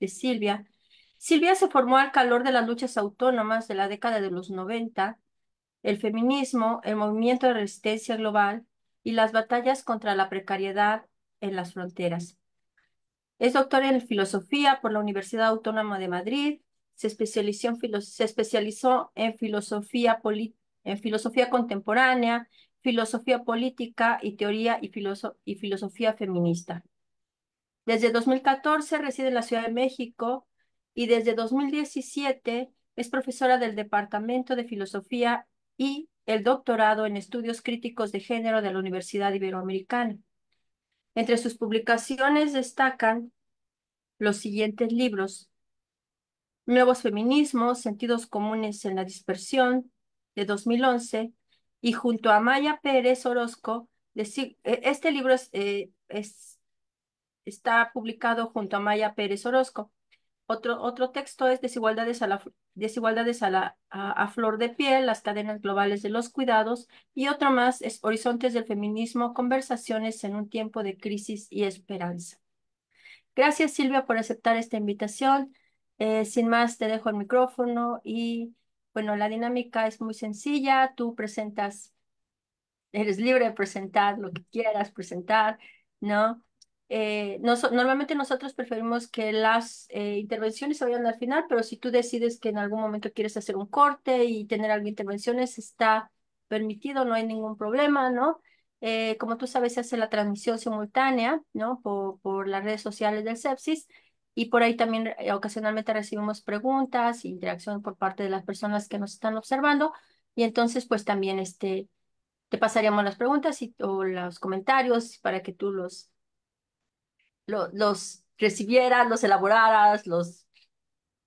de Silvia. Silvia se formó al calor de las luchas autónomas de la década de los 90, el feminismo, el movimiento de resistencia global y las batallas contra la precariedad en las fronteras. Es doctora en filosofía por la Universidad Autónoma de Madrid, se especializó en, filosofía, contemporánea, filosofía política y teoría y filosofía feminista. Desde 2014 reside en la Ciudad de México y desde 2017 es profesora del Departamento de Filosofía y el doctorado en Estudios Críticos de Género de la Universidad Iberoamericana. Entre sus publicaciones destacan los siguientes libros. Nuevos Feminismos, Sentidos Comunes en la Dispersión, de 2011, y junto a Maya Pérez Orozco, e-, este libro es, eh, es está publicado junto a Maya Pérez Orozco. Otro, otro texto es Desigualdades, a, la, a, flor de piel, las cadenas globales de los cuidados. Y otro más es Horizontes del feminismo, conversaciones en un tiempo de crisis y esperanza. Gracias Silvia por aceptar esta invitación. Eh, sin más, te dejo el micrófono y bueno, la dinámica es muy sencilla. Tú presentas, eres libre de presentar lo que quieras presentar, ¿no? Eh, normalmente nosotros preferimos que las eh, intervenciones se vayan al final, pero si tú decides que en algún momento quieres hacer un corte y tener algo intervenciones, está permitido, no hay ningún problema, ¿no? Eh, como tú sabes, se hace la transmisión simultánea, ¿no? Por, por las redes sociales del sepsis y por ahí también eh, ocasionalmente recibimos preguntas e interacción por parte de las personas que nos están observando y entonces pues también este, te pasaríamos las preguntas y, o los comentarios para que tú los los recibieras, los elaboraras, los,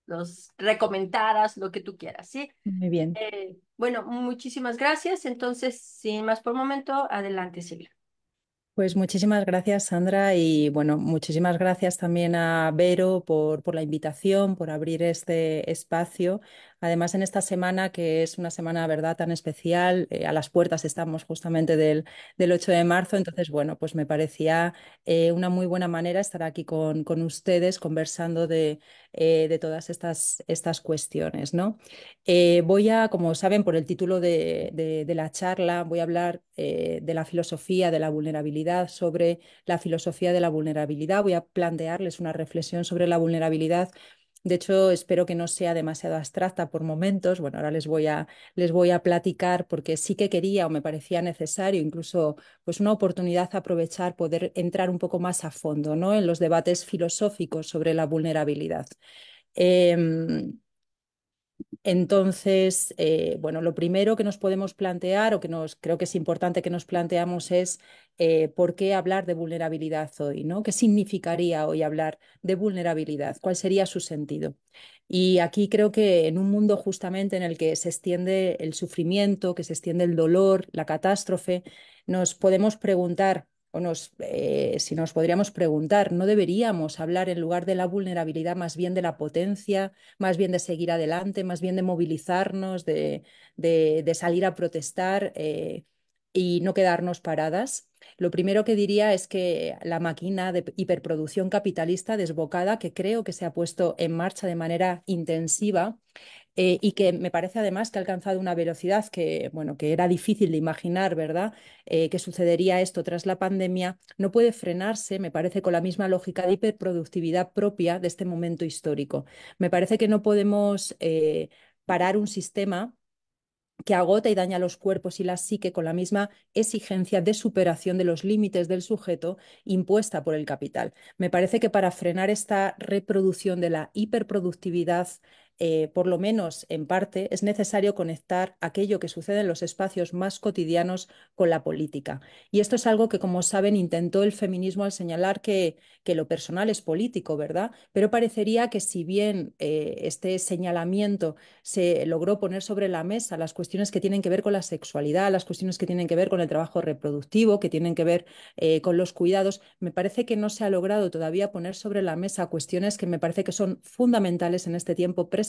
los recomendaras, lo que tú quieras, ¿sí? Muy bien. Eh, bueno, muchísimas gracias. Entonces, sin más por momento, adelante, Silvia. Pues muchísimas gracias, Sandra, y bueno, muchísimas gracias también a Vero por, por la invitación, por abrir este espacio Además, en esta semana, que es una semana, ¿verdad?, tan especial, eh, a las puertas estamos justamente del, 8 de marzo, entonces, bueno, pues me parecía eh, una muy buena manera estar aquí con, ustedes conversando eh, de, todas estas, estas cuestiones, ¿no? voy a, como saben, por el título de, de la charla, voy a hablar de la filosofía de la vulnerabilidad, sobre la filosofía de la vulnerabilidad, voy a plantearles una reflexión sobre la vulnerabilidad de hecho, espero que no sea demasiado abstracta por momentos. Bueno, ahora les voy a, les voy a platicar porque sí que quería o me parecía necesario, incluso pues una oportunidad aprovechar, poder entrar un poco más a fondo ¿no? en los debates filosóficos sobre la vulnerabilidad. Em, entonces, eh, bueno, lo primero que nos podemos plantear o que nos creo que es importante que nos planteamos es eh, por qué hablar de vulnerabilidad hoy, ¿no? ¿Qué significaría hoy hablar de vulnerabilidad? ¿Cuál sería su sentido? Y aquí creo que en un mundo justamente en el que se extiende el sufrimiento, que se extiende el dolor, la catástrofe, nos podemos preguntar nos, eh, si nos podríamos preguntar, ¿no deberíamos hablar en lugar de la vulnerabilidad más bien de la potencia, más bien de seguir adelante, más bien de movilizarnos, de, salir a protestar eh, y no quedarnos paradas? Lo primero que diría es que la máquina de hiperproducción capitalista desbocada que creo que se ha puesto en marcha de manera intensiva eh, y que me parece además que ha alcanzado una velocidad que, que era difícil de imaginar, ¿verdad? Eh, que sucedería esto tras la pandemia, no puede frenarse, me parece, con la misma lógica de hiperproductividad propia de este momento histórico. Me parece que no podemos eh, parar un sistema que agota y daña los cuerpos y la psique con la misma exigencia de superación de los límites del sujeto impuesta por el capital. Me parece que para frenar esta reproducción de la hiperproductividad eh, por lo menos en parte, es necesario conectar aquello que sucede en los espacios más cotidianos con la política. Y esto es algo que, como saben, intentó el feminismo al señalar que, lo personal es político, ¿verdad? Pero parecería que si bien eh, este señalamiento se logró poner sobre la mesa las cuestiones que tienen que ver con la sexualidad, las cuestiones que tienen que ver con el trabajo reproductivo, que tienen que ver eh, con los cuidados, me parece que no se ha logrado todavía poner sobre la mesa cuestiones que me parece que son fundamentales en este tiempo presente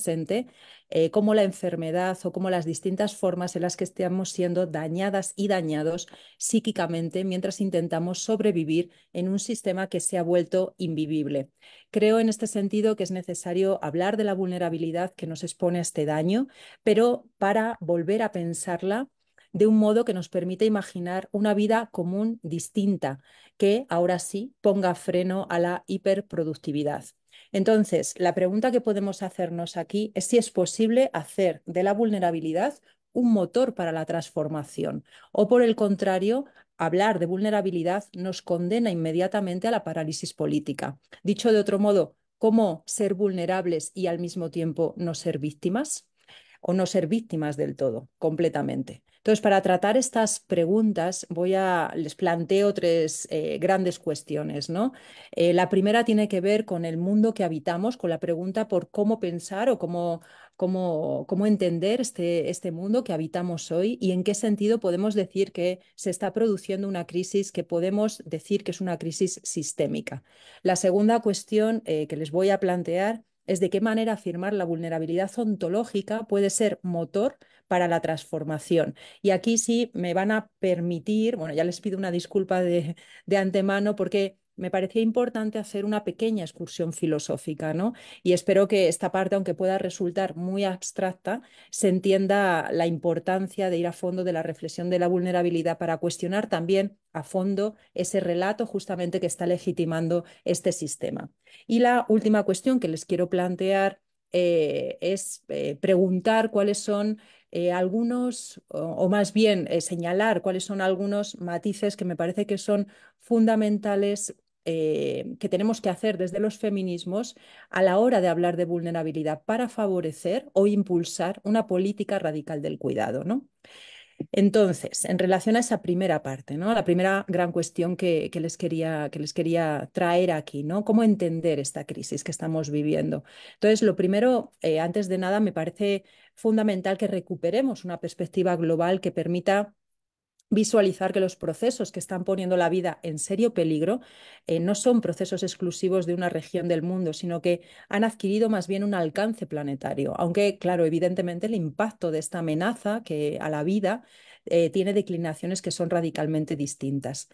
eh, como la enfermedad o como las distintas formas en las que estamos siendo dañadas y dañados psíquicamente mientras intentamos sobrevivir en un sistema que se ha vuelto invivible. Creo en este sentido que es necesario hablar de la vulnerabilidad que nos expone a este daño, pero para volver a pensarla de un modo que nos permite imaginar una vida común distinta, que ahora sí ponga freno a la hiperproductividad. Entonces, la pregunta que podemos hacernos aquí es si es posible hacer de la vulnerabilidad un motor para la transformación o, por el contrario, hablar de vulnerabilidad nos condena inmediatamente a la parálisis política. Dicho de otro modo, ¿cómo ser vulnerables y al mismo tiempo no ser víctimas? o no ser víctimas del todo, completamente. Entonces, para tratar estas preguntas, voy a, les planteo tres eh, grandes cuestiones. ¿no? Eh, la primera tiene que ver con el mundo que habitamos, con la pregunta por cómo pensar o cómo, entender este, este, mundo que habitamos hoy y en qué sentido podemos decir que se está produciendo una crisis que podemos decir que es una crisis sistémica. La segunda cuestión eh, que les voy a plantear es de qué manera afirmar la vulnerabilidad ontológica puede ser motor para la transformación. Y aquí sí me van a permitir, bueno, ya les pido una disculpa de, de antemano porque me parecía importante hacer una pequeña excursión filosófica, ¿no? Y espero que esta parte, aunque pueda resultar muy abstracta, se entienda la importancia de ir a fondo de la reflexión de la vulnerabilidad para cuestionar también a fondo ese relato justamente que está legitimando este sistema. Y la última cuestión que les quiero plantear eh, es eh, preguntar cuáles son eh, algunos, o, más bien señalar cuáles son algunos matices que me parece que son fundamentales eh, que tenemos que hacer desde los feminismos a la hora de hablar de vulnerabilidad para favorecer o impulsar una política radical del cuidado, ¿no? Entonces, en relación a esa primera parte, ¿no? La primera gran cuestión que, les quería, que les quería traer aquí, ¿no? ¿Cómo entender esta crisis que estamos viviendo? Entonces, lo primero, eh, antes de nada, me parece fundamental que recuperemos una perspectiva global que permita visualizar que los procesos que están poniendo la vida en serio peligro eh, no son procesos exclusivos de una región del mundo, sino que han adquirido más bien un alcance planetario. Aunque, claro, evidentemente el impacto de esta amenaza que a la vida eh, tiene declinaciones que son radicalmente distintas.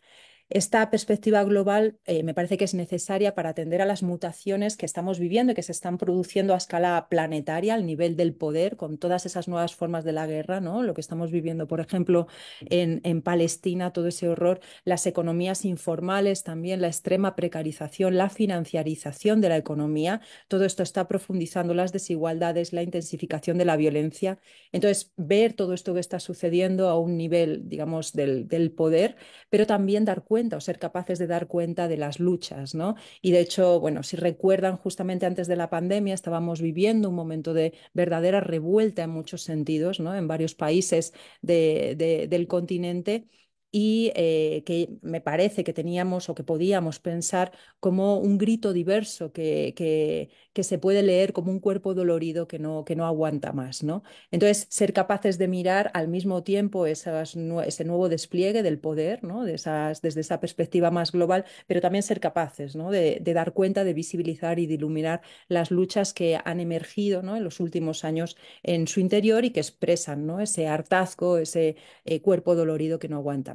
Esta perspectiva global eh, me parece que es necesaria para atender a las mutaciones que estamos viviendo y que se están produciendo a escala planetaria, al nivel del poder, con todas esas nuevas formas de la guerra, ¿no? lo que estamos viviendo, por ejemplo, en, Palestina, todo ese horror, las economías informales también, la extrema precarización, la financiarización de la economía, todo esto está profundizando las desigualdades, la intensificación de la violencia. Entonces, ver todo esto que está sucediendo a un nivel, digamos, del poder, pero también dar cuenta o ser capaces de dar cuenta de las luchas, ¿no? Y de hecho, bueno, si recuerdan, justamente antes de la pandemia estábamos viviendo un momento de verdadera revuelta en muchos sentidos, ¿no? En varios países del continente y eh, que me parece que teníamos o que podíamos pensar como un grito diverso que, que, se puede leer como un cuerpo dolorido que no, que no aguanta más. ¿no? Entonces, ser capaces de mirar al mismo tiempo ese nuevo despliegue del poder, ¿no? de esas, desde esa perspectiva más global, pero también ser capaces ¿no? de, dar cuenta, de visibilizar y de iluminar las luchas que han emergido ¿no? en los últimos años en su interior y que expresan ese hartazgo, ese eh, cuerpo dolorido que no aguanta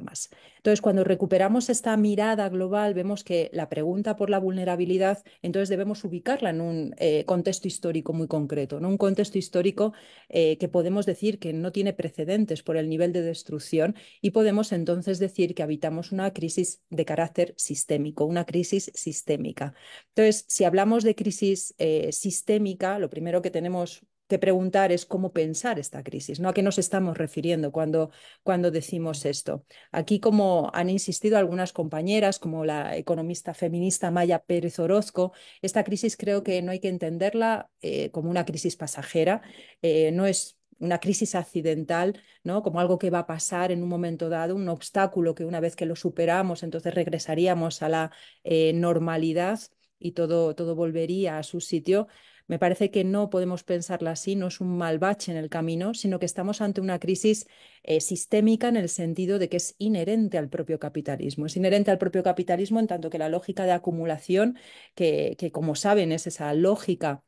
entonces, cuando recuperamos esta mirada global, vemos que la pregunta por la vulnerabilidad, entonces debemos ubicarla en un eh, contexto histórico muy concreto, en un contexto histórico eh, que podemos decir que no tiene precedentes por el nivel de destrucción y podemos entonces decir que habitamos una crisis de carácter sistémico, una crisis sistémica. Entonces, si hablamos de crisis eh, sistémica, lo primero que tenemos te preguntar es cómo pensar esta crisis, ¿no? ¿A qué nos estamos refiriendo cuando, cuando decimos esto? Aquí, como han insistido algunas compañeras, como la economista feminista Maya Pérez Orozco, esta crisis creo que no hay que entenderla eh, como una crisis pasajera, eh, no es una crisis accidental, ¿no? como algo que va a pasar en un momento dado, un obstáculo que una vez que lo superamos, entonces regresaríamos a la eh, normalidad y todo, todo volvería a su sitio, me parece que no podemos pensarla así, no es un mal bache en el camino, sino que estamos ante una crisis eh, sistémica en el sentido de que es inherente al propio capitalismo. Es inherente al propio capitalismo en tanto que la lógica de acumulación, que, como saben es esa lógica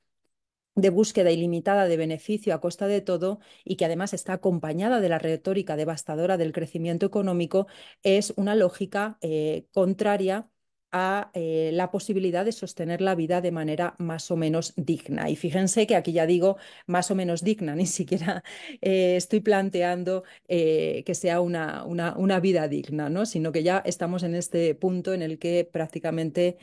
de búsqueda ilimitada de beneficio a costa de todo y que además está acompañada de la retórica devastadora del crecimiento económico, es una lógica eh, contraria a eh, la posibilidad de sostener la vida de manera más o menos digna. Y fíjense que aquí ya digo más o menos digna, ni siquiera eh, estoy planteando eh, que sea una, una, una, vida digna, ¿no? sino que ya estamos en este punto en el que prácticamente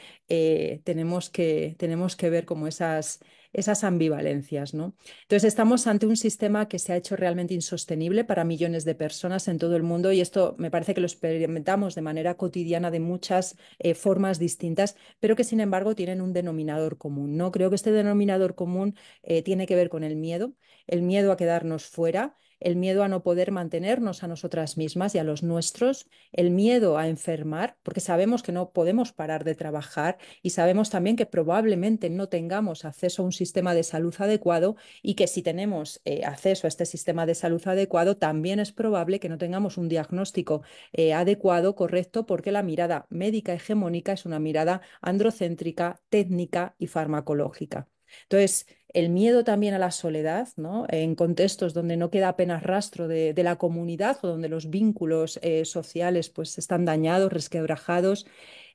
tenemos, que, tenemos que ver como esas esas ambivalencias. ¿no? Entonces, estamos ante un sistema que se ha hecho realmente insostenible para millones de personas en todo el mundo y esto me parece que lo experimentamos de manera cotidiana de muchas eh, formas distintas, pero que sin embargo tienen un denominador común. ¿no? Creo que este denominador común eh, tiene que ver con el miedo, el miedo a quedarnos fuera el miedo a no poder mantenernos a nosotras mismas y a los nuestros, el miedo a enfermar, porque sabemos que no podemos parar de trabajar y sabemos también que probablemente no tengamos acceso a un sistema de salud adecuado y que si tenemos eh, acceso a este sistema de salud adecuado, también es probable que no tengamos un diagnóstico eh, adecuado, correcto, porque la mirada médica hegemónica es una mirada androcéntrica, técnica y farmacológica. Entonces, el miedo también a la soledad, ¿no? en contextos donde no queda apenas rastro de, la comunidad o donde los vínculos eh, sociales pues, están dañados, resquebrajados,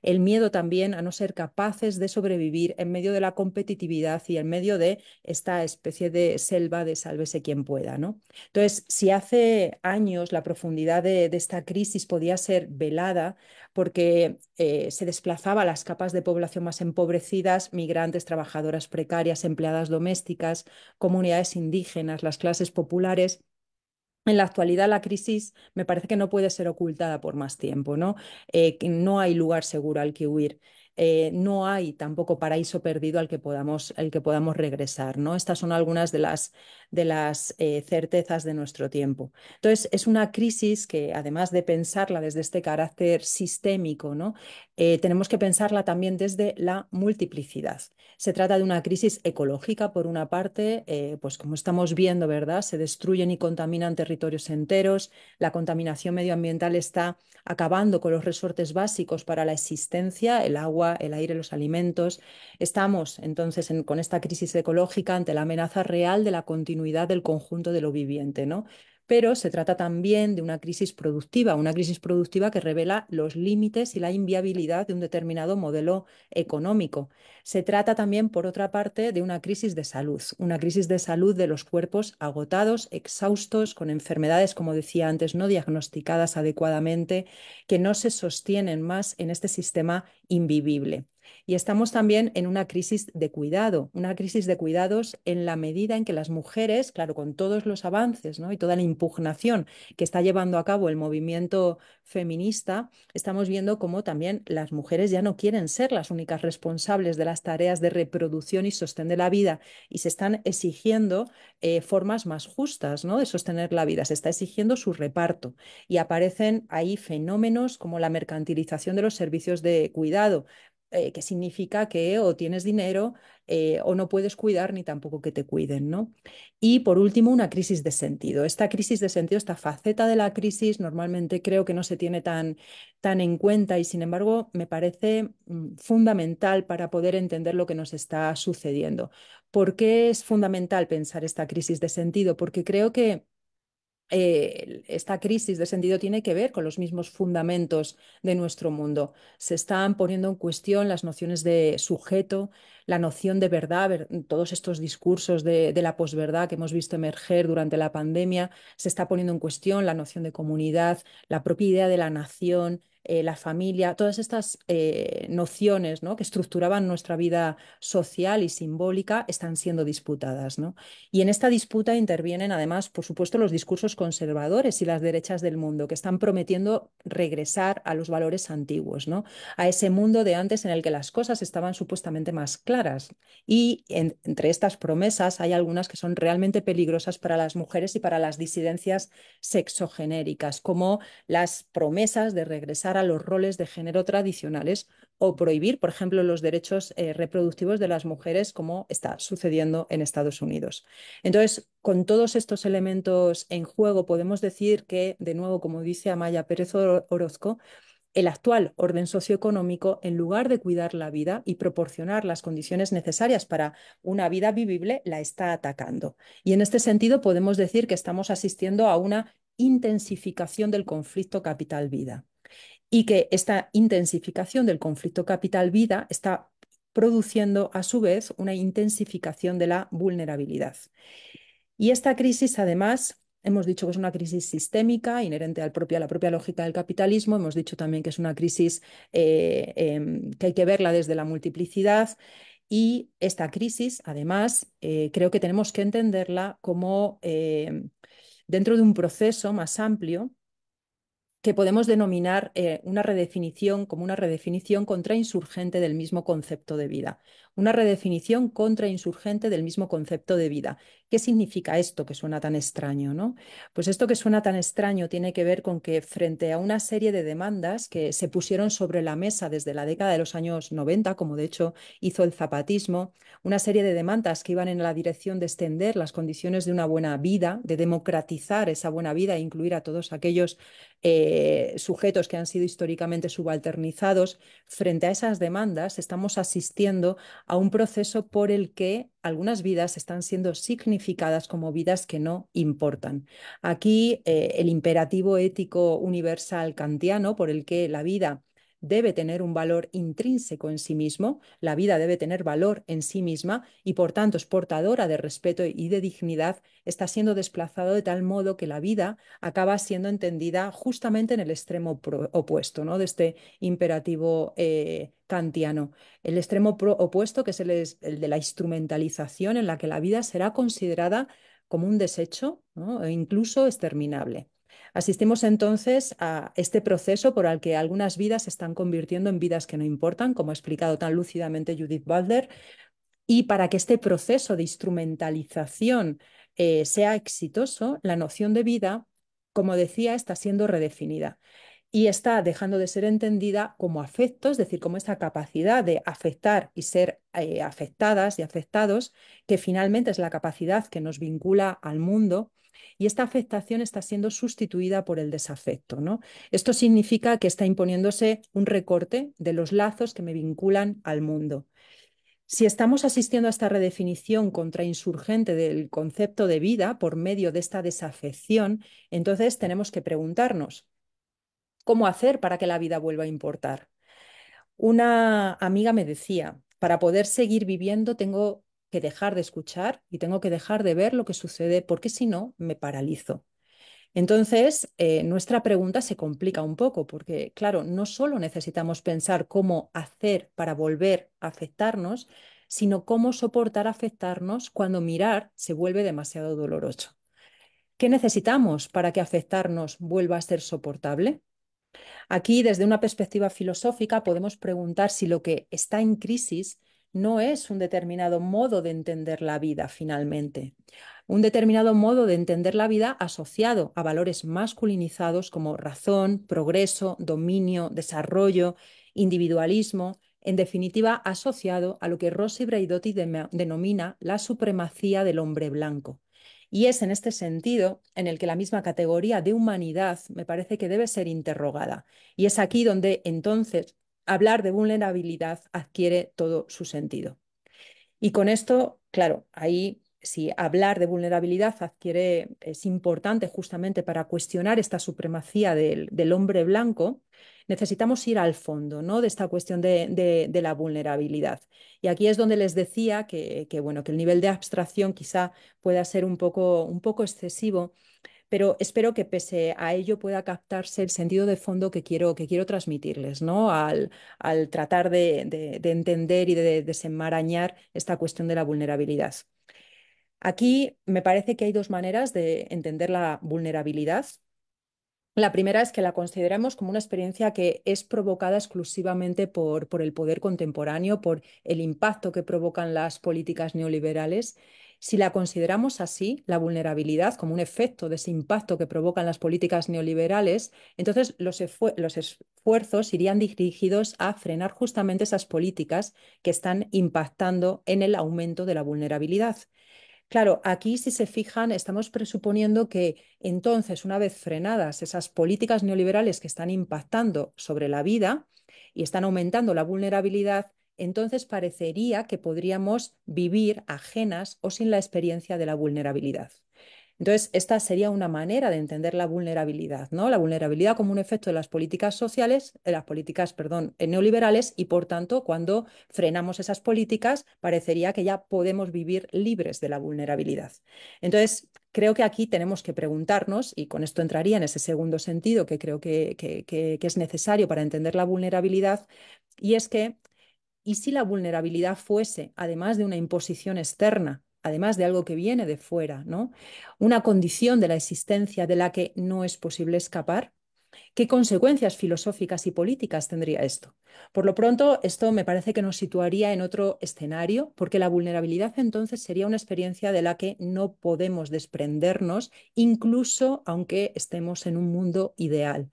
el miedo también a no ser capaces de sobrevivir en medio de la competitividad y en medio de esta especie de selva de sálvese quien pueda. ¿no? Entonces, si hace años la profundidad de, esta crisis podía ser velada porque eh, se desplazaba las capas de población más empobrecidas, migrantes, trabajadoras precarias, empleadas domésticas, comunidades indígenas, las clases populares, en la actualidad la crisis me parece que no puede ser ocultada por más tiempo, ¿no? Eh, no hay lugar seguro al que huir. Eh, no hay tampoco paraíso perdido al que podamos, que podamos regresar. ¿no? Estas son algunas de las, de las eh, certezas de nuestro tiempo. Entonces, es una crisis que, además de pensarla desde este carácter sistémico, ¿no? Eh, tenemos que pensarla también desde la multiplicidad. Se trata de una crisis ecológica, por una parte, pues como estamos viendo, ¿verdad? Se destruyen y contaminan territorios enteros, la contaminación medioambiental está acabando con los resortes básicos para la existencia, el agua, el aire, los alimentos. Estamos entonces con esta crisis ecológica ante la amenaza real de la continuidad del conjunto de lo viviente, ¿no? pero se trata también de una crisis productiva, una crisis productiva que revela los límites y la inviabilidad de un determinado modelo económico. Se trata también, por otra parte, de una crisis de salud, una crisis de salud de los cuerpos agotados, exhaustos, con enfermedades, como decía antes, no diagnosticadas adecuadamente, que no se sostienen más en este sistema invivible. Y estamos también en una crisis de cuidado, una crisis de cuidados en la medida en que las mujeres, claro, con todos los avances y toda la impugnación que está llevando a cabo el movimiento feminista, estamos viendo cómo también las mujeres ya no quieren ser las únicas responsables de las tareas de reproducción y sostén de la vida y se están exigiendo eh, formas más justas de sostener la vida, se está exigiendo su reparto y aparecen ahí fenómenos como la mercantilización de los servicios de cuidado, eh, que significa que o tienes dinero eh, o no puedes cuidar ni tampoco que te cuiden, ¿no? Y por último, una crisis de sentido. Esta crisis de sentido, esta faceta de la crisis, normalmente creo que no se tiene tan, tan en cuenta y sin embargo me parece mm, fundamental para poder entender lo que nos está sucediendo. ¿Por qué es fundamental pensar esta crisis de sentido? Porque creo que eh, esta crisis de sentido tiene que ver con los mismos fundamentos de nuestro mundo. Se están poniendo en cuestión las nociones de sujeto, la noción de verdad, todos estos discursos de, de la posverdad que hemos visto emerger durante la pandemia, se está poniendo en cuestión la noción de comunidad, la propia idea de la nación, eh, la familia, todas estas eh, nociones que estructuraban nuestra vida social y simbólica están siendo disputadas. Y en esta disputa intervienen además, por supuesto, los discursos conservadores y las derechas del mundo, que están prometiendo regresar a los valores antiguos, a ese mundo de antes en el que las cosas estaban supuestamente más claras. Y entre estas promesas hay algunas que son realmente peligrosas para las mujeres y para las disidencias sexogenéricas, como las promesas de regresar a los roles de género tradicionales o prohibir, por ejemplo, los derechos eh, reproductivos de las mujeres, como está sucediendo en Estados Unidos. Entonces, con todos estos elementos en juego, podemos decir que, de nuevo, como dice Amaya Pérez Orozco, el actual orden socioeconómico, en lugar de cuidar la vida y proporcionar las condiciones necesarias para una vida vivible, la está atacando. Y en este sentido podemos decir que estamos asistiendo a una intensificación del conflicto capital-vida y que esta intensificación del conflicto capital-vida está produciendo a su vez una intensificación de la vulnerabilidad. Y esta crisis, además, hemos dicho que es una crisis sistémica inherente a la propia lógica del capitalismo, hemos dicho también que es una crisis eh, em, que hay que verla desde la multiplicidad. Y esta crisis, además, eh, creo que tenemos que entenderla como eh, dentro de un proceso más amplio que podemos denominar eh, una redefinición como una redefinición contrainsurgente del mismo concepto de vida una redefinición contrainsurgente del mismo concepto de vida. ¿Qué significa esto que suena tan extraño? ¿no? Pues esto que suena tan extraño tiene que ver con que frente a una serie de demandas que se pusieron sobre la mesa desde la década de los años 90, como de hecho hizo el zapatismo, una serie de demandas que iban en la dirección de extender las condiciones de una buena vida, de democratizar esa buena vida e incluir a todos aquellos eh, sujetos que han sido históricamente subalternizados, frente a esas demandas estamos asistiendo a un proceso por el que algunas vidas están siendo significadas como vidas que no importan. Aquí eh, el imperativo ético universal kantiano por el que la vida debe tener un valor intrínseco en sí mismo, la vida debe tener valor en sí misma y por tanto es portadora de respeto y de dignidad, está siendo desplazado de tal modo que la vida acaba siendo entendida justamente en el extremo opuesto ¿no? de este imperativo eh, kantiano. El extremo opuesto, que es el, de la instrumentalización, en la que la vida será considerada como un desecho e incluso exterminable. Asistimos entonces a este proceso por el que algunas vidas se están convirtiendo en vidas que no importan, como ha explicado tan lúcidamente Judith Butler, y para que este proceso de instrumentalización eh, sea exitoso, la noción de vida, como decía, está siendo redefinida y está dejando de ser entendida como afecto, es decir, como esta capacidad de afectar y ser eh, afectadas y afectados, que finalmente es la capacidad que nos vincula al mundo y esta afectación está siendo sustituida por el desafecto. ¿no? Esto significa que está imponiéndose un recorte de los lazos que me vinculan al mundo. Si estamos asistiendo a esta redefinición contrainsurgente del concepto de vida por medio de esta desafección, entonces tenemos que preguntarnos, ¿cómo hacer para que la vida vuelva a importar? Una amiga me decía, para poder seguir viviendo tengo que dejar de escuchar y tengo que dejar de ver lo que sucede porque si no me paralizo. Entonces, eh, nuestra pregunta se complica un poco porque, claro, no solo necesitamos pensar cómo hacer para volver a afectarnos, sino cómo soportar afectarnos cuando mirar se vuelve demasiado doloroso. ¿Qué necesitamos para que afectarnos vuelva a ser soportable? Aquí, desde una perspectiva filosófica, podemos preguntar si lo que está en crisis no es un determinado modo de entender la vida finalmente. Un determinado modo de entender la vida asociado a valores masculinizados como razón, progreso, dominio, desarrollo, individualismo, en definitiva asociado a lo que Rossi Braidotti denomina la supremacía del hombre blanco. Y es en este sentido en el que la misma categoría de humanidad me parece que debe ser interrogada. Y es aquí donde entonces hablar de vulnerabilidad adquiere todo su sentido. Y con esto, claro, ahí si hablar de vulnerabilidad adquiere, es importante justamente para cuestionar esta supremacía del, hombre blanco, necesitamos ir al fondo ¿no? de esta cuestión de, la vulnerabilidad. Y aquí es donde les decía que, que, bueno, que el nivel de abstracción quizá pueda ser un poco, un poco excesivo pero espero que pese a ello pueda captarse el sentido de fondo que quiero, que quiero transmitirles, ¿no? Al, tratar de, entender y de desenmarañar esta cuestión de la vulnerabilidad. Aquí me parece que hay dos maneras de entender la vulnerabilidad. La primera es que la consideramos como una experiencia que es provocada exclusivamente por, por el poder contemporáneo, por el impacto que provocan las políticas neoliberales si la consideramos así, la vulnerabilidad, como un efecto de ese impacto que provocan las políticas neoliberales, entonces los, los esfuerzos irían dirigidos a frenar justamente esas políticas que están impactando en el aumento de la vulnerabilidad. Claro, aquí si se fijan, estamos presuponiendo que entonces, una vez frenadas esas políticas neoliberales que están impactando sobre la vida y están aumentando la vulnerabilidad, entonces parecería que podríamos vivir ajenas o sin la experiencia de la vulnerabilidad. Entonces, esta sería una manera de entender la vulnerabilidad, ¿no? La vulnerabilidad como un efecto de las políticas sociales, de las políticas, perdón, neoliberales, y por tanto, cuando frenamos esas políticas, parecería que ya podemos vivir libres de la vulnerabilidad. Entonces, creo que aquí tenemos que preguntarnos, y con esto entraría en ese segundo sentido que creo que, que es necesario para entender la vulnerabilidad, y es que y si la vulnerabilidad fuese, además de una imposición externa, además de algo que viene de fuera, ¿no? Una condición de la existencia de la que no es posible escapar, ¿qué consecuencias filosóficas y políticas tendría esto? Por lo pronto, esto me parece que nos situaría en otro escenario, porque la vulnerabilidad entonces sería una experiencia de la que no podemos desprendernos, incluso aunque estemos en un mundo ideal.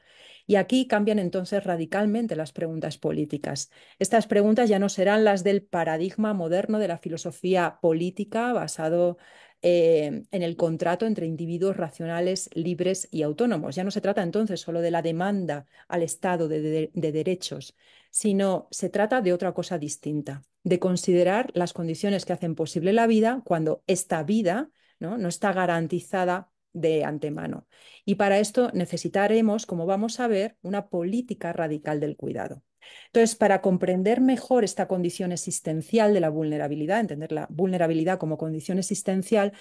Y aquí cambian entonces radicalmente las preguntas políticas. Estas preguntas ya no serán las del paradigma moderno de la filosofía política basado eh, en el contrato entre individuos racionales, libres y autónomos. Ya no se trata entonces solo de la demanda al Estado de, derechos, sino se trata de otra cosa distinta, de considerar las condiciones que hacen posible la vida cuando esta vida ¿no? no está garantizada de antemano. Y para esto necesitaremos, como vamos a ver, una política radical del cuidado. Entonces, para comprender mejor esta condición existencial de la vulnerabilidad, entender la vulnerabilidad como condición existencial,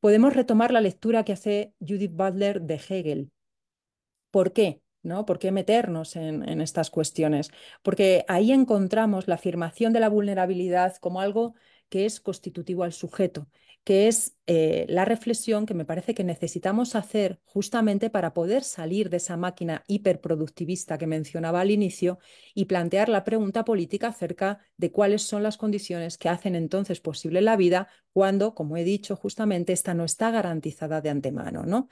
podemos retomar la lectura que hace Judith Butler de Hegel. ¿Por qué? ¿no? ¿Por qué meternos en estas cuestiones? Porque ahí encontramos la afirmación de la vulnerabilidad como algo que es constitutivo al sujeto que es eh, la reflexión que me parece que necesitamos hacer justamente para poder salir de esa máquina hiperproductivista que mencionaba al inicio y plantear la pregunta política acerca de cuáles son las condiciones que hacen entonces posible la vida cuando, como he dicho, justamente esta no está garantizada de antemano, ¿no?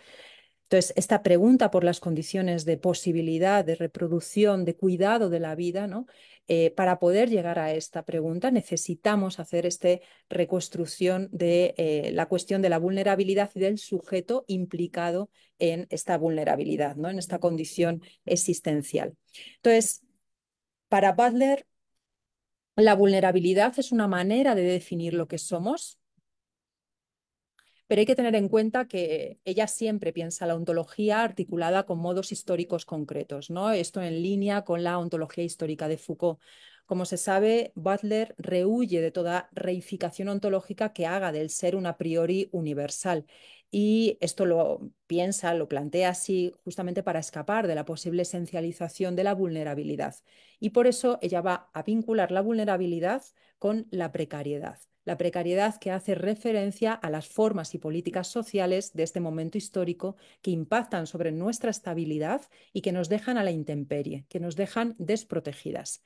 Entonces, esta pregunta por las condiciones de posibilidad, de reproducción, de cuidado de la vida, ¿no? Eh, para poder llegar a esta pregunta necesitamos hacer esta reconstrucción de eh, la cuestión de la vulnerabilidad y del sujeto implicado en esta vulnerabilidad, ¿no? en esta condición existencial. Entonces, para Butler, la vulnerabilidad es una manera de definir lo que somos, pero hay que tener en cuenta que ella siempre piensa la ontología articulada con modos históricos concretos, ¿no? Esto en línea con la ontología histórica de Foucault. Como se sabe, Butler rehuye de toda reificación ontológica que haga del ser un a priori universal. Y esto lo piensa, lo plantea así, justamente para escapar de la posible esencialización de la vulnerabilidad. Y por eso ella va a vincular la vulnerabilidad con la precariedad la precariedad que hace referencia a las formas y políticas sociales de este momento histórico que impactan sobre nuestra estabilidad y que nos dejan a la intemperie, que nos dejan desprotegidas.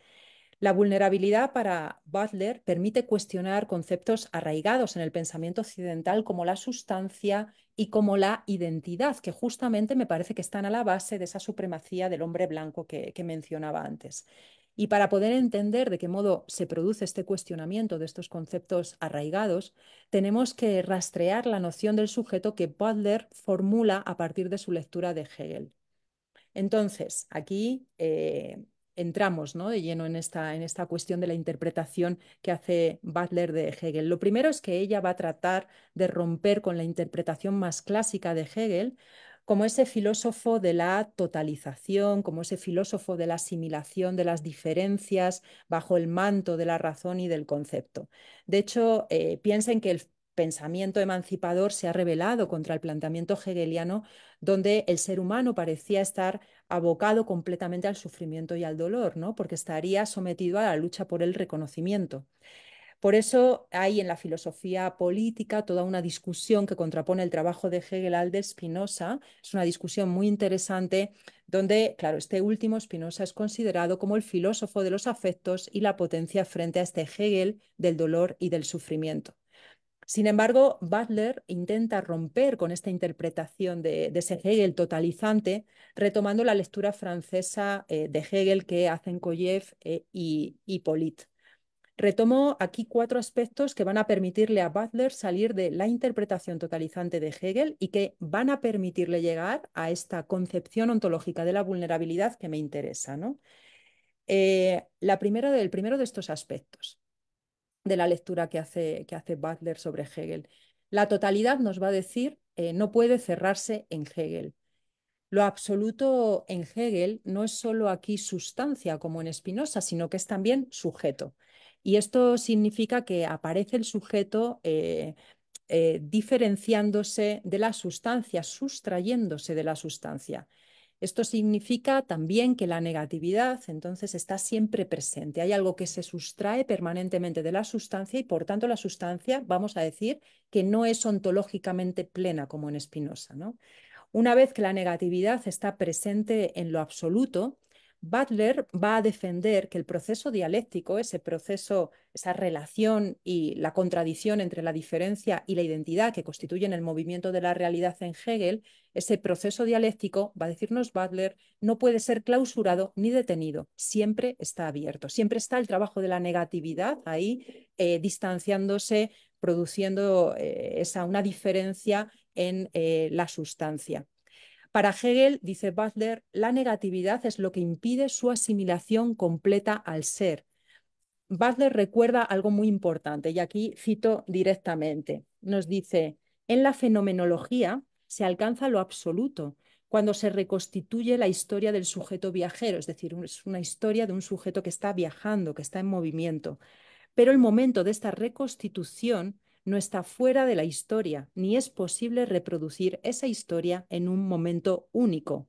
La vulnerabilidad para Butler permite cuestionar conceptos arraigados en el pensamiento occidental como la sustancia y como la identidad, que justamente me parece que están a la base de esa supremacía del hombre blanco que, mencionaba antes. Y para poder entender de qué modo se produce este cuestionamiento de estos conceptos arraigados, tenemos que rastrear la noción del sujeto que Butler formula a partir de su lectura de Hegel. Entonces, aquí eh, entramos ¿no? de lleno en esta, en esta cuestión de la interpretación que hace Butler de Hegel. Lo primero es que ella va a tratar de romper con la interpretación más clásica de Hegel como ese filósofo de la totalización, como ese filósofo de la asimilación de las diferencias bajo el manto de la razón y del concepto. De hecho, eh, piensen que el pensamiento emancipador se ha revelado contra el planteamiento hegeliano, donde el ser humano parecía estar abocado completamente al sufrimiento y al dolor, ¿no? porque estaría sometido a la lucha por el reconocimiento. Por eso hay en la filosofía política toda una discusión que contrapone el trabajo de Hegel al de Spinoza. Es una discusión muy interesante donde, claro, este último, Spinoza, es considerado como el filósofo de los afectos y la potencia frente a este Hegel del dolor y del sufrimiento. Sin embargo, Butler intenta romper con esta interpretación de, ese Hegel totalizante, retomando la lectura francesa eh, de Hegel que hacen Koyev eh, y, y Retomo aquí cuatro aspectos que van a permitirle a Butler salir de la interpretación totalizante de Hegel y que van a permitirle llegar a esta concepción ontológica de la vulnerabilidad que me interesa. Eh, la primera, el primero de estos aspectos de la lectura que hace, Butler sobre Hegel. La totalidad nos va a decir eh, no puede cerrarse en Hegel. Lo absoluto en Hegel no es solo aquí sustancia como en Spinoza, sino que es también sujeto. Y esto significa que aparece el sujeto eh, eh, diferenciándose de la sustancia, sustrayéndose de la sustancia. Esto significa también que la negatividad entonces está siempre presente. Hay algo que se sustrae permanentemente de la sustancia y por tanto la sustancia, vamos a decir, que no es ontológicamente plena como en Spinoza. Una vez que la negatividad está presente en lo absoluto, Butler va a defender que el proceso dialéctico, ese proceso, esa relación y la contradicción entre la diferencia y la identidad que constituyen el movimiento de la realidad en Hegel, ese proceso dialéctico, va a decirnos Butler, no puede ser clausurado ni detenido, siempre está abierto, siempre está el trabajo de la negatividad ahí, eh, distanciándose, produciendo eh, esa, una diferencia en eh, la sustancia. Para Hegel, dice Butler, la negatividad es lo que impide su asimilación completa al ser. Butler recuerda algo muy importante y aquí cito directamente. Nos dice, en la fenomenología se alcanza lo absoluto cuando se reconstituye la historia del sujeto viajero, es decir, es una historia de un sujeto que está viajando, que está en movimiento. Pero el momento de esta reconstitución no está fuera de la historia, ni es posible reproducir esa historia en un momento único.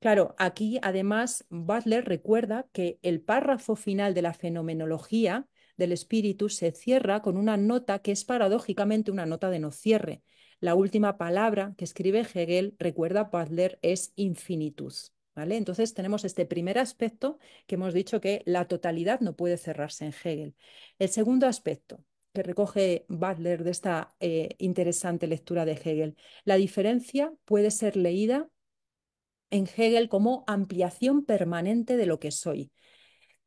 Claro, aquí además Butler recuerda que el párrafo final de la fenomenología del espíritu se cierra con una nota que es paradójicamente una nota de no cierre. La última palabra que escribe Hegel, recuerda Butler, es infinitus. ¿Vale? Entonces tenemos este primer aspecto que hemos dicho que la totalidad no puede cerrarse en Hegel. El segundo aspecto, que recoge Butler de esta eh, interesante lectura de Hegel. La diferencia puede ser leída en Hegel como ampliación permanente de lo que soy.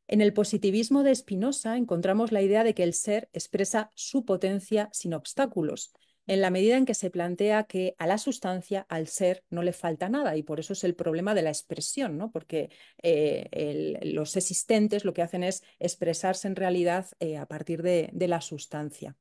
En el positivismo de Spinoza encontramos la idea de que el ser expresa su potencia sin obstáculos, en la medida en que se plantea que a la sustancia, al ser, no le falta nada, y por eso es el problema de la expresión, ¿no? porque eh, los existentes lo que hacen es expresarse en realidad eh, a partir de, de la sustancia.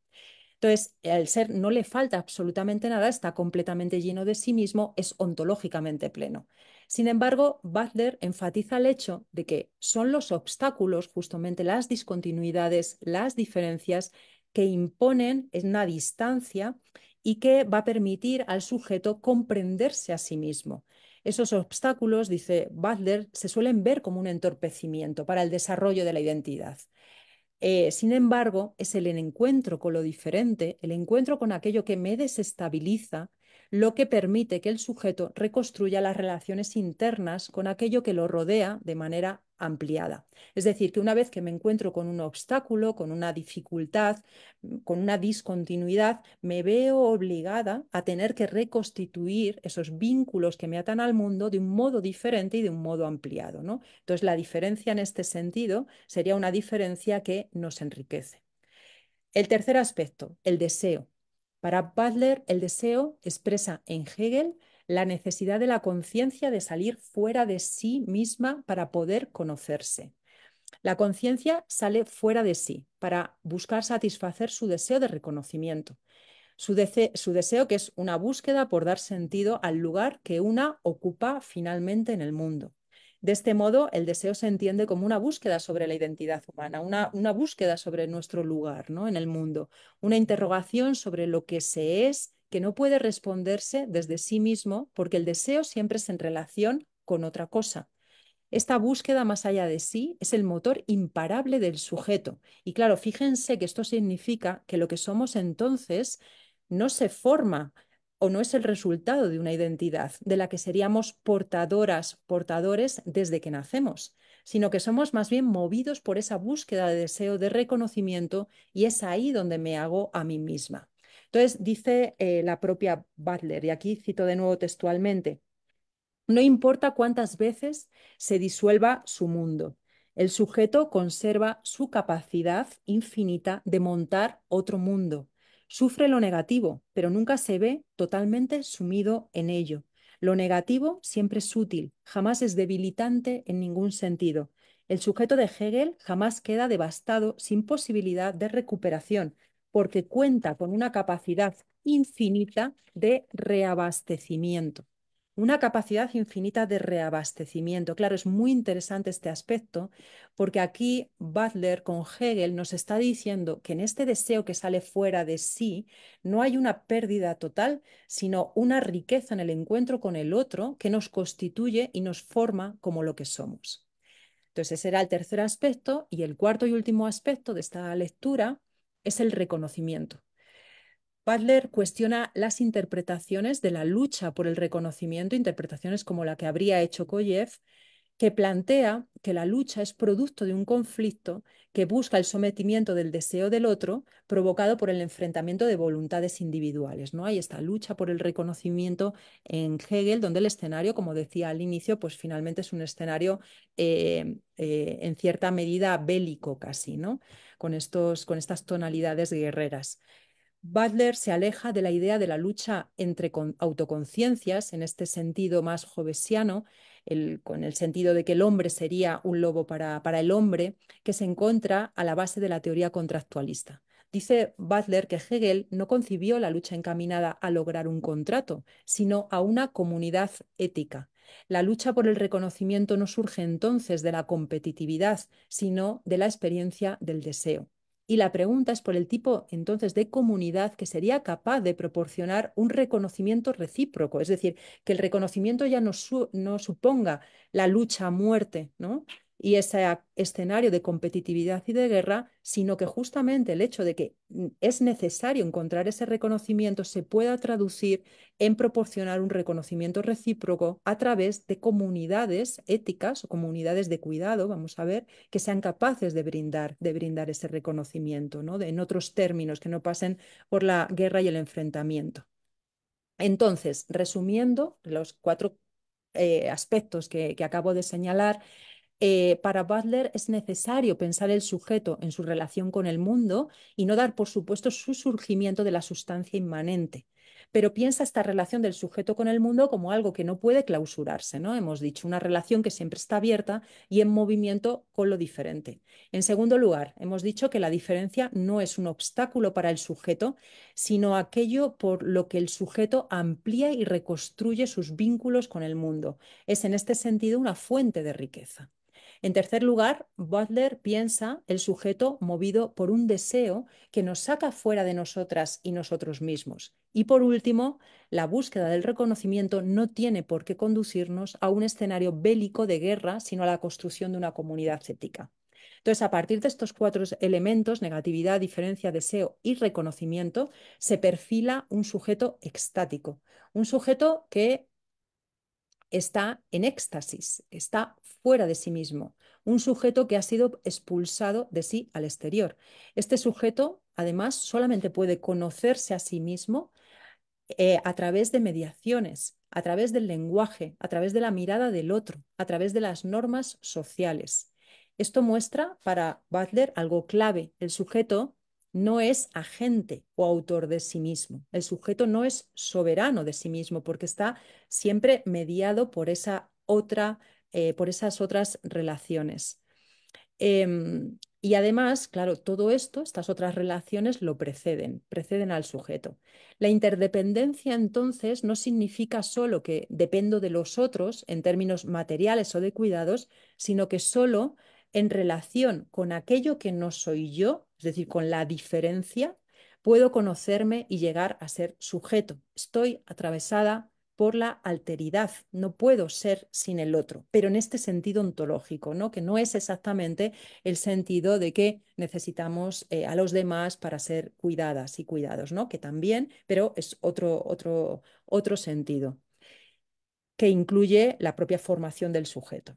Entonces, al ser no le falta absolutamente nada, está completamente lleno de sí mismo, es ontológicamente pleno. Sin embargo, Butler enfatiza el hecho de que son los obstáculos, justamente las discontinuidades, las diferencias, que imponen una distancia y que va a permitir al sujeto comprenderse a sí mismo. Esos obstáculos, dice Butler, se suelen ver como un entorpecimiento para el desarrollo de la identidad. Eh, sin embargo, es el encuentro con lo diferente, el encuentro con aquello que me desestabiliza, lo que permite que el sujeto reconstruya las relaciones internas con aquello que lo rodea de manera ampliada. Es decir, que una vez que me encuentro con un obstáculo, con una dificultad, mm, con una discontinuidad, me veo obligada a tener que reconstituir esos vínculos que me atan al mundo de un modo diferente y de un modo ampliado. ¿no? Entonces, la diferencia en este sentido sería una diferencia que nos enriquece. El tercer aspecto, el deseo. Para Butler, el deseo expresa en Hegel la necesidad de la conciencia de salir fuera de sí misma para poder conocerse. La conciencia sale fuera de sí para buscar satisfacer su deseo de reconocimiento, su, deseo que es una búsqueda por dar sentido al lugar que una ocupa finalmente en el mundo. De este modo, el deseo se entiende como una búsqueda sobre la identidad humana, una, una búsqueda sobre nuestro lugar ¿no? en el mundo, una interrogación sobre lo que se es que no puede responderse desde sí mismo porque el deseo siempre es en relación con otra cosa. Esta búsqueda más allá de sí es el motor imparable del sujeto. Y claro, fíjense que esto significa que lo que somos entonces no se forma o no es el resultado de una identidad de la que seríamos portadoras, portadores desde que nacemos, sino que somos más bien movidos por esa búsqueda de deseo de reconocimiento y es ahí donde me hago a mí misma. Entonces, dice eh, la propia Butler, y aquí cito de nuevo textualmente, no importa cuántas veces se disuelva su mundo, el sujeto conserva su capacidad infinita de montar otro mundo. Sufre lo negativo, pero nunca se ve totalmente sumido en ello. Lo negativo siempre es útil, jamás es debilitante en ningún sentido. El sujeto de Hegel jamás queda devastado sin posibilidad de recuperación, porque cuenta con una capacidad infinita de reabastecimiento. Una capacidad infinita de reabastecimiento. Claro, es muy interesante este aspecto porque aquí Butler con Hegel nos está diciendo que en este deseo que sale fuera de sí no hay una pérdida total, sino una riqueza en el encuentro con el otro que nos constituye y nos forma como lo que somos. Entonces, ese era el tercer aspecto y el cuarto y último aspecto de esta lectura es el reconocimiento. Butler cuestiona las interpretaciones de la lucha por el reconocimiento, interpretaciones como la que habría hecho Koyev, que plantea que la lucha es producto de un conflicto que busca el sometimiento del deseo del otro provocado por el enfrentamiento de voluntades individuales. ¿no? Hay esta lucha por el reconocimiento en Hegel, donde el escenario, como decía al inicio, pues finalmente es un escenario eh, eh, en cierta medida bélico casi, ¿no? con, estos, con estas tonalidades guerreras. Butler se aleja de la idea de la lucha entre autoconciencias, en este sentido más jovesiano, con el sentido de que el hombre sería un lobo para el hombre, que se encuentra a la base de la teoría contractualista. Dice Butler que Hegel no concibió la lucha encaminada a lograr un contrato, sino a una comunidad ética. La lucha por el reconocimiento no surge entonces de la competitividad, sino de la experiencia del deseo. Y la pregunta es por el tipo entonces de comunidad que sería capaz de proporcionar un reconocimiento recíproco, es decir, que el reconocimiento ya no, no suponga la lucha a muerte, ¿no? y ese escenario de competitividad y de guerra, sino que justamente el hecho de que mm, es necesario encontrar ese reconocimiento se pueda traducir en proporcionar un reconocimiento recíproco a través de comunidades éticas o comunidades de cuidado, vamos a ver, que sean capaces de brindar, de brindar ese reconocimiento, ¿no? en otros términos, que no pasen por la guerra y el enfrentamiento. Entonces, resumiendo los cuatro eh, aspectos que acabo de señalar, eh, para Butler es necesario pensar el sujeto en su relación con el mundo y no dar, por supuesto, su surgimiento de la sustancia inmanente. Pero piensa esta relación del sujeto con el mundo como algo que no puede clausurarse, ¿no? Hemos dicho, una relación que siempre está abierta y en movimiento con lo diferente. En segundo lugar, hemos dicho que la diferencia no es un obstáculo para el sujeto, sino aquello por lo que el sujeto amplía y reconstruye sus vínculos con el mundo. Es en este sentido una fuente de riqueza. En tercer lugar, Butler piensa el sujeto movido por un deseo que nos saca fuera de nosotras y nosotros mismos. Y por último, la búsqueda del reconocimiento no tiene por qué conducirnos a un escenario bélico de guerra, sino a la construcción de una comunidad ética. Entonces, a partir de estos cuatro elementos, negatividad, diferencia, deseo y reconocimiento, se perfila un sujeto extático, un sujeto que está en éxtasis, está fuera de sí mismo, un sujeto que ha sido expulsado de sí al exterior. Este sujeto, además, solamente puede conocerse a sí mismo eh, a través de mediaciones, a través del lenguaje, a través de la mirada del otro, a través de las normas sociales. Esto muestra para Butler algo clave. El sujeto no es agente o autor de sí mismo. El sujeto no es soberano de sí mismo porque está siempre mediado por esa otra eh, por esas otras relaciones. Em, y además, claro, todo esto, estas otras relaciones lo preceden, preceden al sujeto. La interdependencia entonces no significa solo que dependo de los otros en términos materiales o de cuidados, sino que solo en relación con aquello que no soy yo, es decir, con la diferencia, puedo conocerme y llegar a ser sujeto. Estoy atravesada por la alteridad. No puedo ser sin el otro, pero en este sentido ontológico, ¿no? que no es exactamente el sentido de que necesitamos eh, a los demás para ser cuidadas y cuidados, ¿no? que también, pero es otro, otro, otro sentido que incluye la propia formación del sujeto.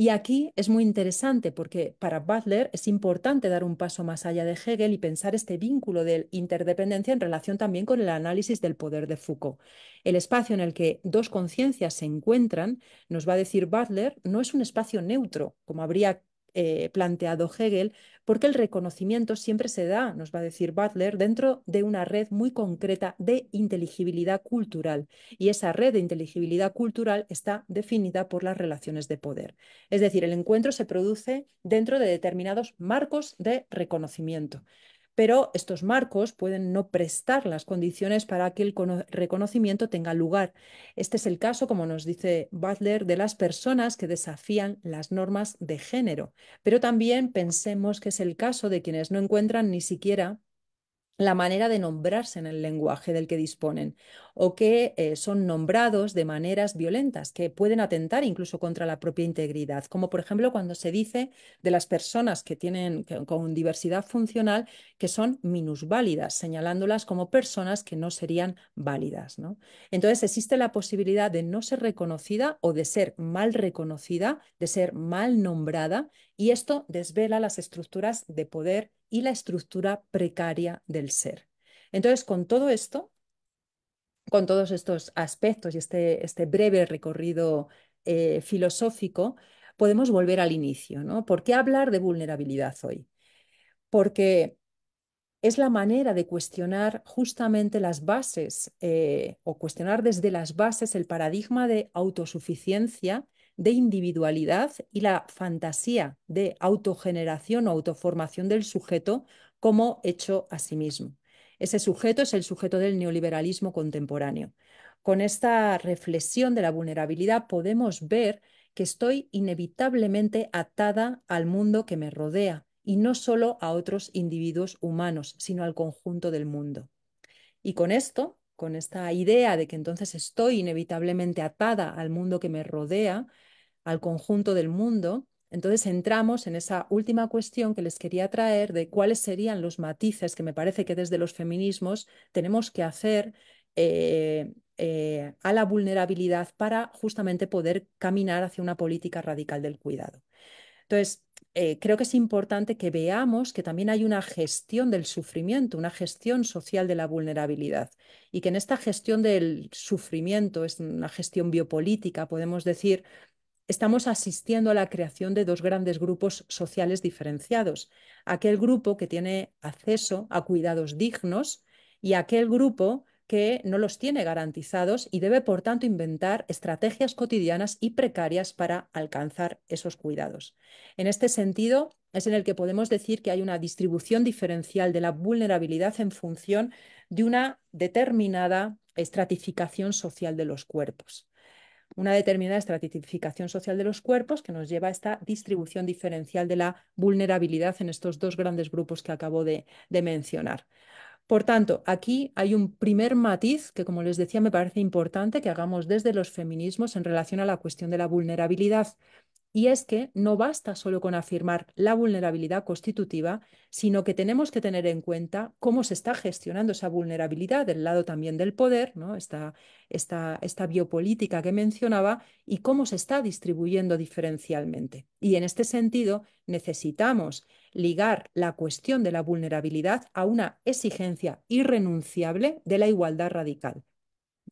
Y aquí es muy interesante porque para Butler es importante dar un paso más allá de Hegel y pensar este vínculo de interdependencia en relación también con el análisis del poder de Foucault. El espacio en el que dos conciencias se encuentran, nos va a decir Butler, no es un espacio neutro, como habría eh, planteado Hegel, porque el reconocimiento siempre se da, nos va a decir Butler, dentro de una red muy concreta de inteligibilidad cultural. Y esa red de inteligibilidad cultural está definida por las relaciones de poder. Es decir, el encuentro se produce dentro de determinados marcos de reconocimiento pero estos marcos pueden no prestar las condiciones para que el reconocimiento tenga lugar. Este es el caso, como nos dice Butler, de las personas que desafían las normas de género, pero también pensemos que es el caso de quienes no encuentran ni siquiera la manera de nombrarse en el lenguaje del que disponen o que eh, son nombrados de maneras violentas, que pueden atentar incluso contra la propia integridad, como por ejemplo cuando se dice de las personas que tienen con diversidad funcional que son minusválidas, señalándolas como personas que no serían válidas. Entonces existe la posibilidad de no ser reconocida o de ser mal reconocida, de ser mal nombrada, y esto desvela las estructuras de poder y la estructura precaria del ser. Entonces, con todo esto, con todos estos aspectos y este, este breve recorrido eh, filosófico, podemos volver al inicio. ¿no? ¿Por qué hablar de vulnerabilidad hoy? Porque es la manera de cuestionar justamente las bases eh, o cuestionar desde las bases el paradigma de autosuficiencia, de individualidad y la fantasía de autogeneración o autoformación del sujeto como hecho a sí mismo. Ese sujeto es el sujeto del neoliberalismo contemporáneo. Con esta reflexión de la vulnerabilidad podemos ver que estoy inevitablemente atada al mundo que me rodea y no solo a otros individuos humanos, sino al conjunto del mundo. Y con esto, con esta idea de que entonces estoy inevitablemente atada al mundo que me rodea, al conjunto del mundo, entonces entramos en esa última cuestión que les quería traer de cuáles serían los matices que me parece que desde los feminismos tenemos que hacer eh, eh, a la vulnerabilidad para justamente poder caminar hacia una política radical del cuidado. Entonces, eh, creo que es importante que veamos que también hay una gestión del sufrimiento, una gestión social de la vulnerabilidad y que en esta gestión del sufrimiento, es una gestión biopolítica, podemos decir, estamos asistiendo a la creación de dos grandes grupos sociales diferenciados. Aquel grupo que tiene acceso a cuidados dignos y aquel grupo que no los tiene garantizados y debe, por tanto, inventar estrategias cotidianas y precarias para alcanzar esos cuidados. En este sentido, es en el que podemos decir que hay una distribución diferencial de la vulnerabilidad en función de una determinada estratificación social de los cuerpos una determinada estratificación social de los cuerpos que nos lleva a esta distribución diferencial de la vulnerabilidad en estos dos grandes grupos que acabo de, de mencionar. Por tanto, aquí hay un primer matiz que, como les decía, me parece importante que hagamos desde los feminismos en relación a la cuestión de la vulnerabilidad. Y es que no basta solo con afirmar la vulnerabilidad constitutiva, sino que tenemos que tener en cuenta cómo se está gestionando esa vulnerabilidad del lado también del poder, esta, esta biopolítica que mencionaba, y cómo se está distribuyendo diferencialmente. Y en este sentido, necesitamos ligar la cuestión de la vulnerabilidad a una exigencia irrenunciable de la igualdad radical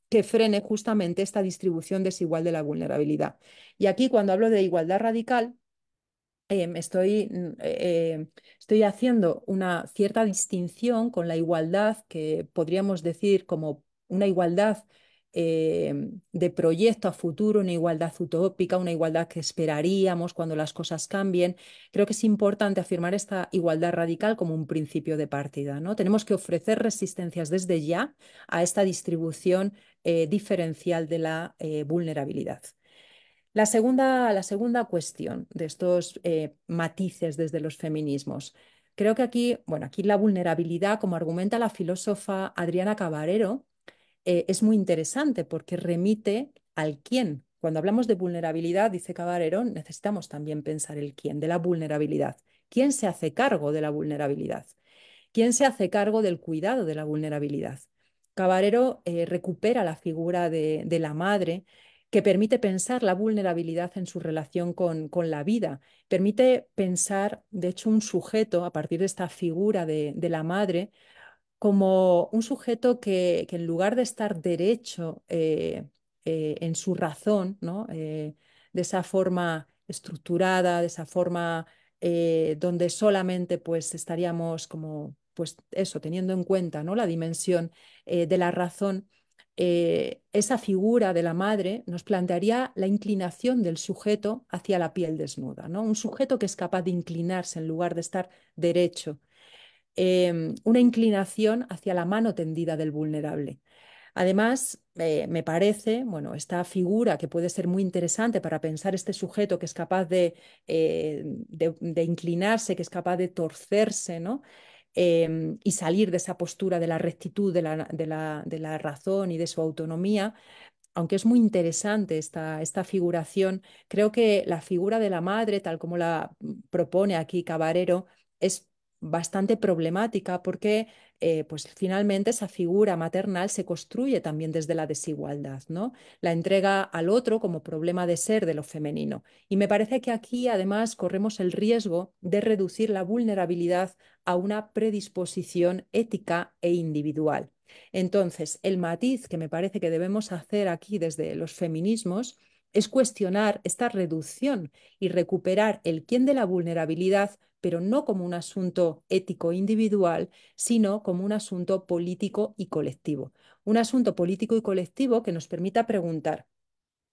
que frene justamente esta distribución desigual de la vulnerabilidad. Y aquí cuando hablo de igualdad radical, em, estoy, mm, eh, em, estoy, haciendo una cierta distinción con la igualdad que podríamos decir como una igualdad Em, de proyecto a futuro, una igualdad utópica, una igualdad que esperaríamos cuando las cosas cambien. Creo que es importante afirmar esta igualdad radical como un principio de partida. ¿no? Tenemos que ofrecer resistencias desde ya a esta distribución eh, diferencial de la eh, vulnerabilidad. La segunda, la segunda, cuestión de estos eh, matices desde los feminismos. Creo que aquí, bueno, aquí la vulnerabilidad, como argumenta la filósofa Adriana Cabarero, eh, es muy interesante porque remite al quién. Cuando hablamos de vulnerabilidad, dice Cabarero, necesitamos también pensar el quién, de la vulnerabilidad. ¿Quién se hace cargo de la vulnerabilidad? ¿Quién se hace cargo del cuidado de la vulnerabilidad? Cabarero eh, recupera la figura de, la madre que permite pensar la vulnerabilidad en su relación con, la vida, permite pensar, de hecho, un sujeto a partir de esta figura de la madre como un sujeto que, en lugar de estar derecho eh, eh, en su razón, eh, de esa forma estructurada, de esa forma donde solamente pues estaríamos como, pues eso, teniendo en cuenta ¿no? la dimensión de la razón, esa figura de la madre nos plantearía la inclinación del sujeto hacia la piel desnuda, ¿no? Un sujeto que es capaz de inclinarse en lugar de estar derecho Em, una inclinación hacia la mano tendida del vulnerable. Además, eh, me parece, bueno, esta figura que puede ser muy interesante para pensar este sujeto que es capaz de, eh, de, inclinarse, que es capaz de torcerse, ¿no? Em, y salir de esa postura de la rectitud, de la, de de la razón y de su autonomía. Aunque es muy interesante esta, esta, figuración, creo que la figura de la madre, tal como la propone aquí Cabarero, es bastante problemática porque eh, pues finalmente esa figura maternal se construye también desde la desigualdad, ¿no? La entrega al otro como problema de ser de lo femenino. Y me parece que aquí además corremos el riesgo de reducir la vulnerabilidad a una predisposición ética e individual. Entonces, el matiz que me parece que debemos hacer aquí desde los feminismos es cuestionar esta reducción y recuperar el quién de la vulnerabilidad pero no como un asunto ético individual, sino como un asunto político y colectivo. Un asunto político y colectivo que nos permita preguntar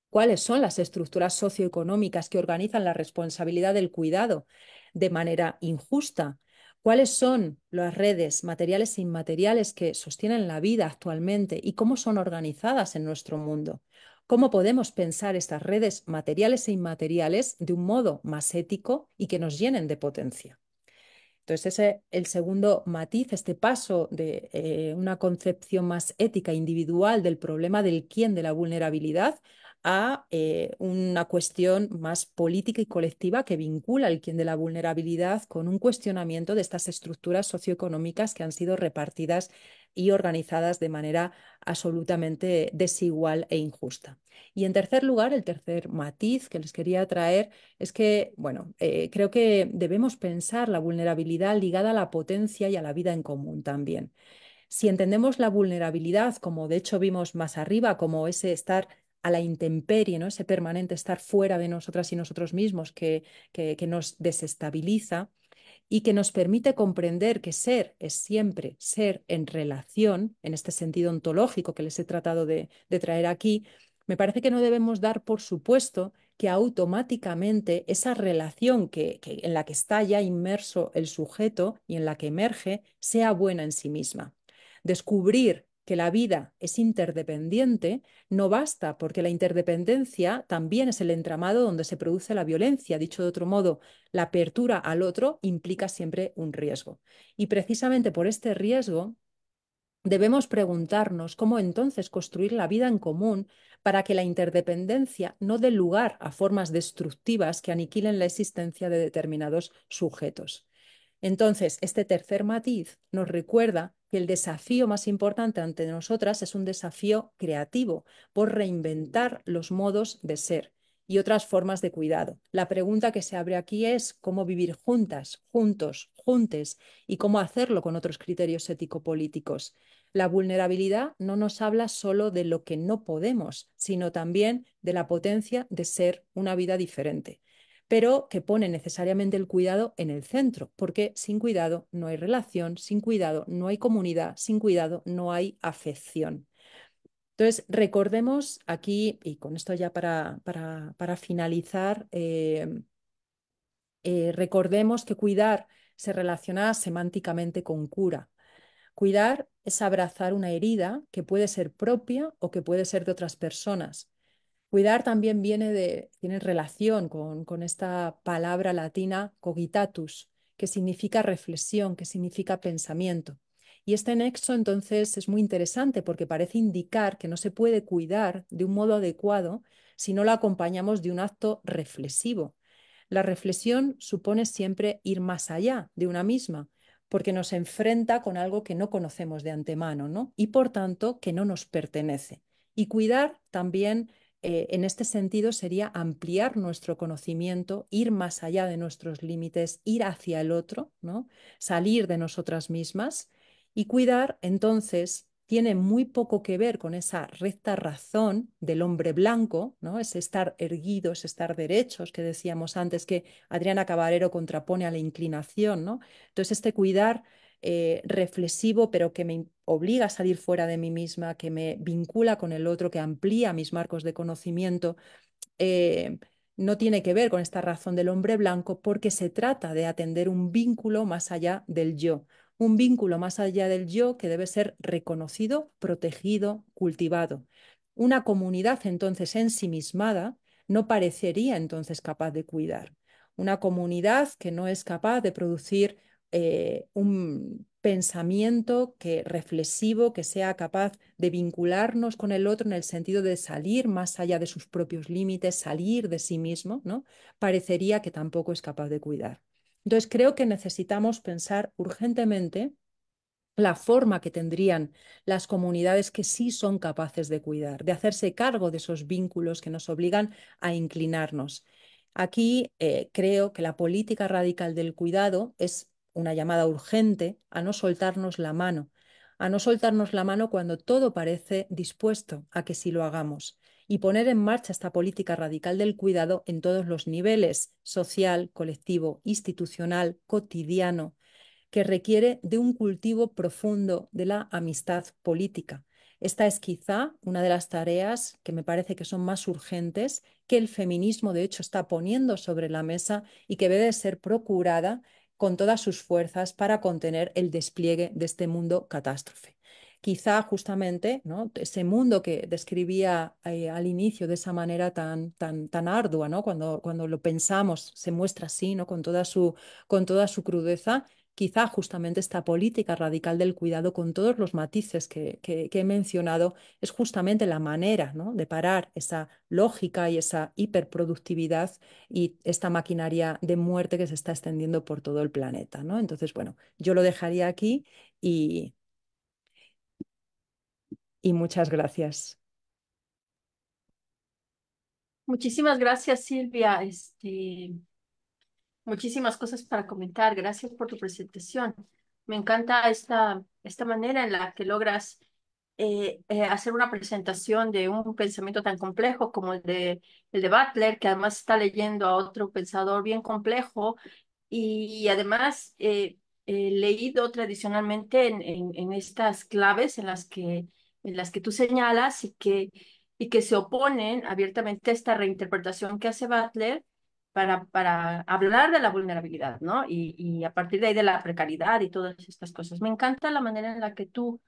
cuáles son las estructuras socioeconómicas que organizan la responsabilidad del cuidado de manera injusta, cuáles son las redes materiales e inmateriales que sostienen la vida actualmente y cómo son organizadas en nuestro mundo cómo podemos pensar estas redes materiales e inmateriales de un modo más ético y que nos llenen de potencia. Entonces, ese es el segundo matiz, este paso de eh, una concepción más ética e individual del problema del quién de la vulnerabilidad a eh, una cuestión más política y colectiva que vincula el quien de la vulnerabilidad con un cuestionamiento de estas estructuras socioeconómicas que han sido repartidas y organizadas de manera absolutamente desigual e injusta. Y en tercer lugar, el tercer matiz que les quería traer es que, bueno, eh, creo que debemos pensar la vulnerabilidad ligada a la potencia y a la vida en común también. Si entendemos la vulnerabilidad, como de hecho vimos más arriba, como ese estar a la intemperie, ¿no? ese permanente estar fuera de nosotras y nosotros mismos que, nos desestabiliza y que nos permite comprender que ser es siempre ser en relación, en este sentido ontológico que les he tratado de, traer aquí, me parece que no debemos dar por supuesto que automáticamente esa relación que, en la que está ya inmerso el sujeto y en la que emerge sea buena en sí misma. Descubrir que la vida es interdependiente no basta, porque la interdependencia también es el entramado donde se produce la violencia. Dicho de otro modo, la apertura al otro implica siempre un riesgo. Y precisamente por este riesgo debemos preguntarnos cómo entonces construir la vida en común para que la interdependencia no dé lugar a formas destructivas que aniquilen la existencia de determinados sujetos. Entonces, este tercer matiz nos recuerda que el desafío más importante ante nosotras es un desafío creativo por reinventar los modos de ser y otras formas de cuidado. La pregunta que se abre aquí es cómo vivir juntas, juntos, juntes y cómo hacerlo con otros criterios ético-políticos. La vulnerabilidad no nos habla solo de lo que no podemos, sino también de la potencia de ser una vida diferente pero que pone necesariamente el cuidado en el centro, porque sin cuidado no hay relación, sin cuidado no hay comunidad, sin cuidado no hay afección. Entonces, recordemos aquí, y con esto ya para, finalizar, eh, eh, recordemos que cuidar se relaciona semánticamente con cura. Cuidar es abrazar una herida que puede ser propia o que puede ser de otras personas. Cuidar también viene de, tiene relación con, esta palabra latina cogitatus, que significa reflexión, que significa pensamiento. Y este nexo entonces es muy interesante porque parece indicar que no se puede cuidar de un modo adecuado si no lo acompañamos de un acto reflexivo. La reflexión supone siempre ir más allá de una misma, porque nos enfrenta con algo que no conocemos de antemano, ¿no? Y por tanto que no nos pertenece. Y cuidar también eh, en este sentido sería ampliar nuestro conocimiento, ir más allá de nuestros límites, ir hacia el otro, ¿no? salir de nosotras mismas y cuidar entonces tiene muy poco que ver con esa recta razón del hombre blanco, ¿no? ese estar erguido, estar derechos que decíamos antes que Adriana Caballero contrapone a la inclinación. ¿no? Entonces, este cuidar eh, reflexivo, pero que me obliga a salir fuera de mí misma, que me vincula con el otro, que amplía mis marcos de conocimiento, eh, no tiene que ver con esta razón del hombre blanco porque se trata de atender un vínculo más allá del yo, un vínculo más allá del yo que debe ser reconocido, protegido, cultivado. Una comunidad entonces ensimismada no parecería entonces capaz de cuidar. Una comunidad que no es capaz de producir eh, un pensamiento que reflexivo que sea capaz de vincularnos con el otro en el sentido de salir más allá de sus propios límites, salir de sí mismo, ¿no? Parecería que tampoco es capaz de cuidar. Entonces creo que necesitamos pensar urgentemente la forma que tendrían las comunidades que sí son capaces de cuidar, de hacerse cargo de esos vínculos que nos obligan a inclinarnos. Aquí eh, creo que la política radical del cuidado es una llamada urgente a no soltarnos la mano, a no soltarnos la mano cuando todo parece dispuesto a que sí lo hagamos y poner en marcha esta política radical del cuidado en todos los niveles, social, colectivo, institucional, cotidiano, que requiere de un cultivo profundo de la amistad política. Esta es quizá una de las tareas que me parece que son más urgentes, que el feminismo de hecho está poniendo sobre la mesa y que debe ser procurada con todas sus fuerzas para contener el despliegue de este mundo catástrofe. Quizá justamente ese mundo que describía eh, al inicio de esa manera tan, tan, tan ardua, ¿no? cuando, cuando lo pensamos, se muestra así, ¿no? con, toda su, con toda su crudeza, quizá justamente esta política radical del cuidado con todos los matices que, he mencionado es justamente la manera ¿no? de parar esa lógica y esa hiperproductividad y esta maquinaria de muerte que se está extendiendo por todo el planeta. ¿no? Entonces, bueno, yo lo dejaría aquí y, y muchas gracias. Muchísimas gracias, Silvia. Este, Muchísimas cosas para comentar. Gracias por tu presentación. Me encanta esta, esta manera en la que logras eh, eh, hacer una presentación de un pensamiento tan complejo como el de, el de Butler, que además está leyendo a otro pensador bien complejo y, además eh, leído tradicionalmente en, en, estas claves en las que, en las que tú señalas y que, y que se oponen abiertamente a esta reinterpretación que hace Butler para, para hablar de la vulnerabilidad, ¿no? Y, y a partir de ahí de la precariedad y todas estas cosas. Me encanta la manera en la que tú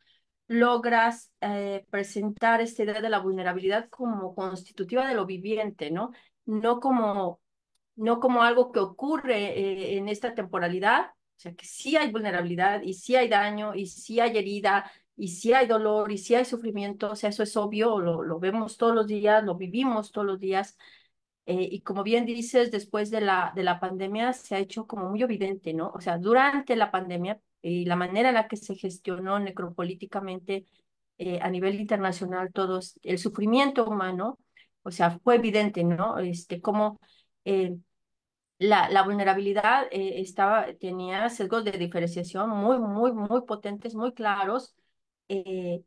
logras eh, presentar esta idea de la vulnerabilidad como constitutiva de lo viviente, ¿no? No como, no como algo que ocurre eh, en esta temporalidad, o sea, que sí hay vulnerabilidad y sí hay daño y sí hay herida y sí hay dolor y sí hay sufrimiento, o sea, eso es obvio, lo, lo vemos todos los días, lo vivimos todos los días, eh, y como bien dices, después de la, de la pandemia se ha hecho como muy evidente, ¿no? O sea, durante la pandemia y la manera en la que se gestionó necropolíticamente eh, a nivel internacional todos el sufrimiento humano, o sea, fue evidente, ¿no? Este, cómo eh, la, la, vulnerabilidad estaba, tenía sesgos de diferenciación muy, muy, muy potentes, muy claros, eh,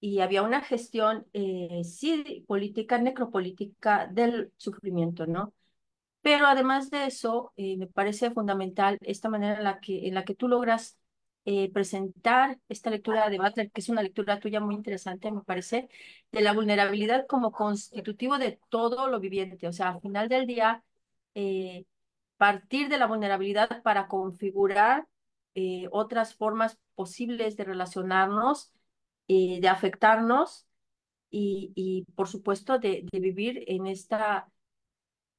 y había una gestión, eh, sí, política, necropolítica del sufrimiento, ¿no? Pero además de eso, eh, me parece fundamental esta manera en la que, en la que tú logras eh, presentar esta lectura de Butler, que es una lectura tuya muy interesante, me parece, de la vulnerabilidad como constitutivo de todo lo viviente. O sea, al final del día, eh, partir de la vulnerabilidad para configurar eh, otras formas posibles de relacionarnos eh, de afectarnos y, y por supuesto de, de, vivir en esta,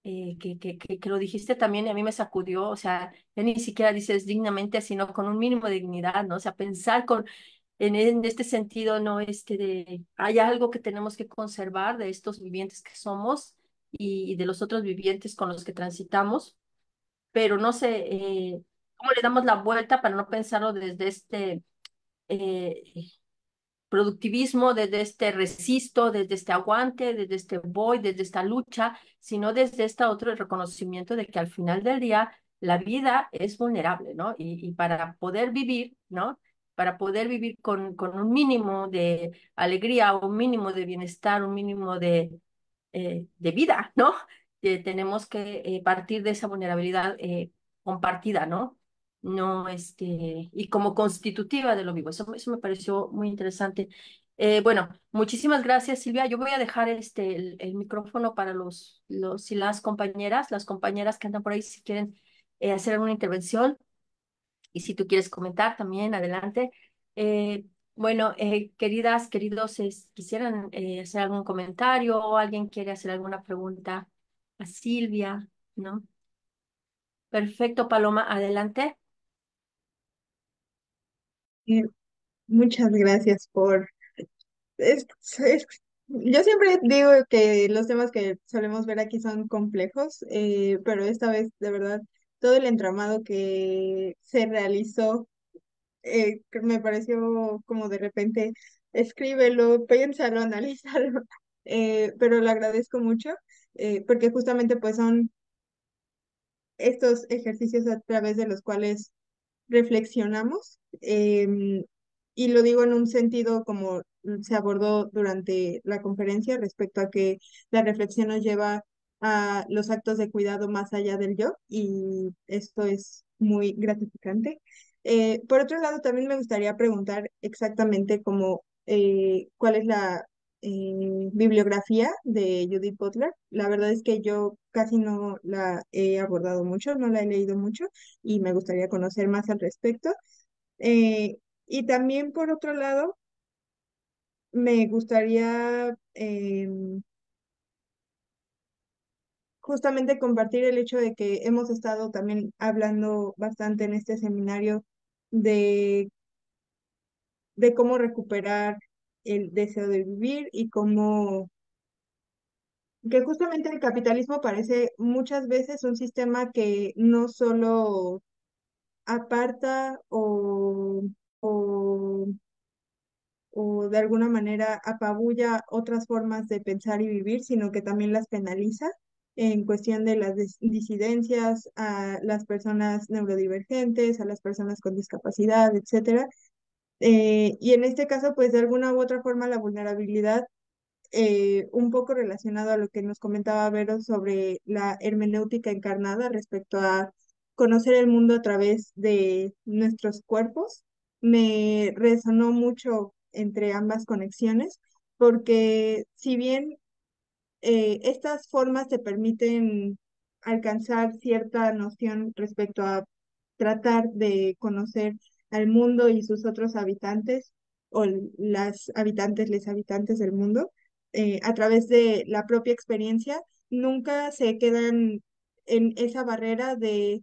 eh, que, que, que, lo dijiste también y a mí me sacudió, o sea, ya ni siquiera dices dignamente, sino con un mínimo de dignidad, ¿no? O sea, pensar con, en, en este sentido, ¿no? Este de, hay algo que tenemos que conservar de estos vivientes que somos y, de los otros vivientes con los que transitamos, pero no sé, eh, ¿cómo le damos la vuelta para no pensarlo desde este productivismo, desde este resisto, desde este aguante, desde este voy, desde esta lucha, sino desde este otro reconocimiento de que al final del día la vida es vulnerable, ¿no? Y, para poder vivir, ¿no? Para poder vivir con, con, un mínimo de alegría, un mínimo de bienestar, un mínimo de, eh, de vida, ¿no? Eh, tenemos que eh, partir de esa vulnerabilidad compartida, ¿no? no este, y como constitutiva de lo vivo. Eso, eso me pareció muy interesante. Eh, bueno, muchísimas gracias, Silvia. Yo voy a dejar este, el, micrófono para los, los y las compañeras, las compañeras que andan por ahí, si quieren eh, hacer alguna intervención y si tú quieres comentar también, adelante. Eh, bueno, queridas, queridos, quisieran hacer algún comentario o alguien quiere hacer alguna pregunta a Silvia, ¿no? Perfecto, Paloma, adelante. Eh, muchas gracias por... yo siempre digo que los temas que solemos ver aquí son complejos, eh, pero esta vez, de verdad, todo el entramado que se realizó eh, me pareció como de repente, escríbelo, piénsalo, analízalo, pero lo agradezco mucho, porque justamente pues son estos ejercicios a través de los cuales reflexionamos, em, y lo digo en un sentido como se abordó durante la conferencia respecto a que la reflexión nos lleva a los actos de cuidado más allá del yo y esto es muy gratificante. Eh, por otro lado, también me gustaría preguntar exactamente cómo, eh, cuál es la eh, bibliografía de Judith Butler. La verdad es que yo casi no la he abordado mucho, no la he leído mucho y me gustaría conocer más al respecto. Eh, y también, por otro lado, me gustaría em, justamente compartir el hecho de que hemos estado también hablando bastante en este seminario de, de cómo recuperar el deseo de vivir y cómo que justamente el capitalismo parece muchas veces un sistema que no solo aparta o, o, o, de alguna manera apabulla otras formas de pensar y vivir, sino que también las penaliza en cuestión de las disidencias, a las personas neurodivergentes, a las personas con discapacidad, etcétera. Eh, y en este caso, pues de alguna u otra forma, la vulnerabilidad, eh, un poco relacionado a lo que nos comentaba Vero sobre la hermenéutica encarnada respecto a conocer el mundo a través de nuestros cuerpos, me resonó mucho entre ambas conexiones, porque si bien eh, estas formas te permiten alcanzar cierta noción respecto a tratar de conocer al mundo y sus otros habitantes, o las habitantes, les habitantes del mundo, eh, a través de la propia experiencia, nunca se quedan en esa barrera de,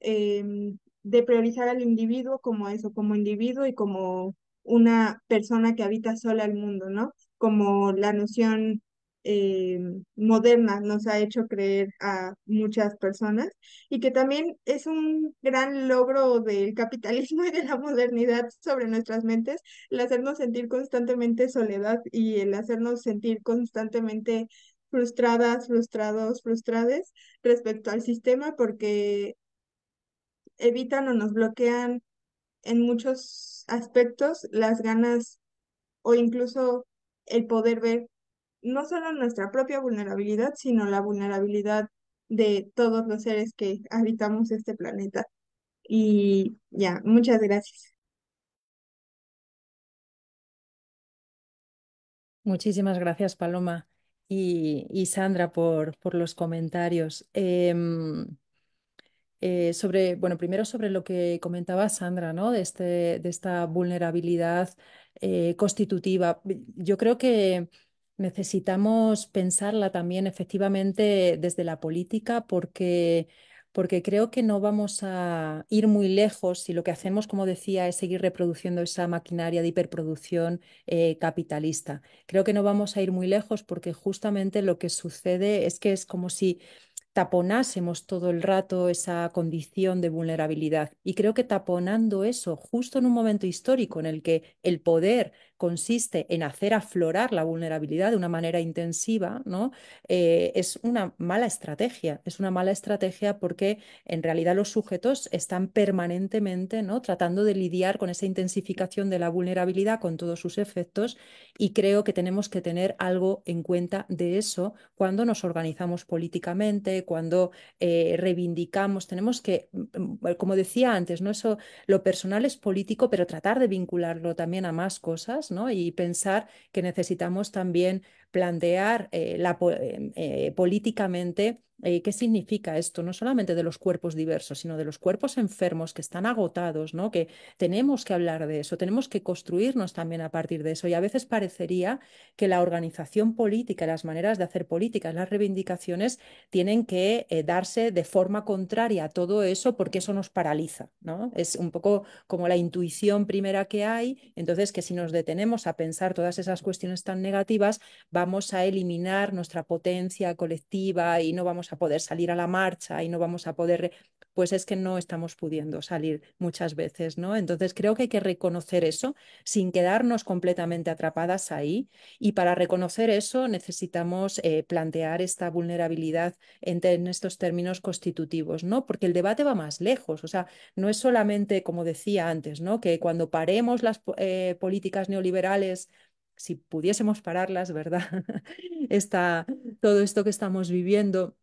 em, de priorizar al individuo como eso, como individuo y como una persona que habita sola el mundo, ¿no? Como la noción eh, moderna nos ha hecho creer a muchas personas y que también es un gran logro del capitalismo y de la modernidad sobre nuestras mentes el hacernos sentir constantemente soledad y el hacernos sentir constantemente frustradas, frustrados, frustradas respecto al sistema porque evitan o nos bloquean en muchos aspectos las ganas o incluso el poder ver no solo nuestra propia vulnerabilidad, sino la vulnerabilidad de todos los seres que habitamos este planeta. Y ya, muchas gracias. Muchísimas gracias, Paloma y, Sandra, por, por, los comentarios. Em, eh, sobre, bueno, primero sobre lo que comentaba Sandra, ¿no? De, este, de esta vulnerabilidad eh, constitutiva. Yo creo que necesitamos pensarla también efectivamente desde la política porque, porque creo que no vamos a ir muy lejos si lo que hacemos, como decía, es seguir reproduciendo esa maquinaria de hiperproducción eh, capitalista. Creo que no vamos a ir muy lejos porque justamente lo que sucede es que es como si taponásemos todo el rato esa condición de vulnerabilidad. Y creo que taponando eso, justo en un momento histórico en el que el poder consiste en hacer aflorar la vulnerabilidad de una manera intensiva, ¿no? Eh, es una mala estrategia, es una mala estrategia porque en realidad los sujetos están permanentemente ¿no? tratando de lidiar con esa intensificación de la vulnerabilidad con todos sus efectos y creo que tenemos que tener algo en cuenta de eso cuando nos organizamos políticamente, cuando eh, reivindicamos, tenemos que, mm, mm, como decía antes, ¿no? eso lo personal es político, pero tratar de vincularlo también a más cosas y pensar que necesitamos también plantear eh, em, eh, políticamente eh, qué significa esto, no solamente de los cuerpos diversos, sino de los cuerpos enfermos que están agotados, ¿no? que tenemos que hablar de eso, tenemos que construirnos también a partir de eso. Y a veces parecería que la organización política, las maneras de hacer política, las reivindicaciones, tienen que eh, darse de forma contraria a todo eso porque eso nos paraliza. ¿no? Es un poco como la intuición primera que hay, entonces que si nos detenemos a pensar todas esas cuestiones tan negativas, vamos a eliminar nuestra potencia colectiva y no vamos a poder salir a la marcha y no vamos a poder, pues es que no estamos pudiendo salir muchas veces, ¿no? Entonces creo que hay que reconocer eso sin quedarnos completamente atrapadas ahí y para reconocer eso necesitamos eh, plantear esta vulnerabilidad en, estos términos constitutivos, ¿no? Porque el debate va más lejos, o sea, no es solamente, como decía antes, ¿no? Que cuando paremos las eh, políticas neoliberales si pudiésemos pararlas, ¿verdad? Está todo esto que estamos viviendo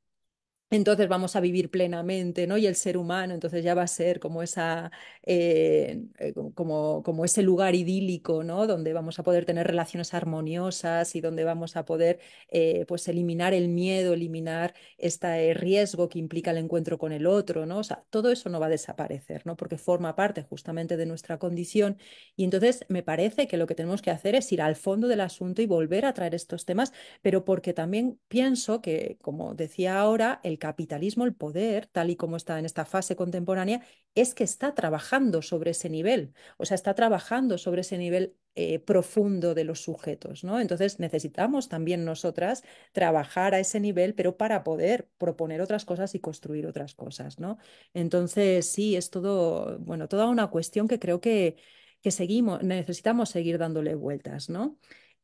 entonces vamos a vivir plenamente, ¿no? Y el ser humano, entonces ya va a ser como esa, eh, eh, como, como ese lugar idílico, ¿no? Donde vamos a poder tener relaciones armoniosas y donde vamos a poder, eh, pues, eliminar el miedo, eliminar este riesgo que implica el encuentro con el otro, ¿no? O sea, todo eso no va a desaparecer, ¿no? Porque forma parte justamente de nuestra condición. Y entonces me parece que lo que tenemos que hacer es ir al fondo del asunto y volver a traer estos temas, pero porque también pienso que, como decía ahora, el capitalismo, el poder, tal y como está en esta fase contemporánea, es que está trabajando sobre ese nivel, o sea, está trabajando sobre ese nivel eh, profundo de los sujetos, ¿no? Entonces necesitamos también nosotras trabajar a ese nivel, pero para poder proponer otras cosas y construir otras cosas, ¿no? Entonces sí, es todo, bueno, toda una cuestión que creo que, que seguimos, necesitamos seguir dándole vueltas, ¿no?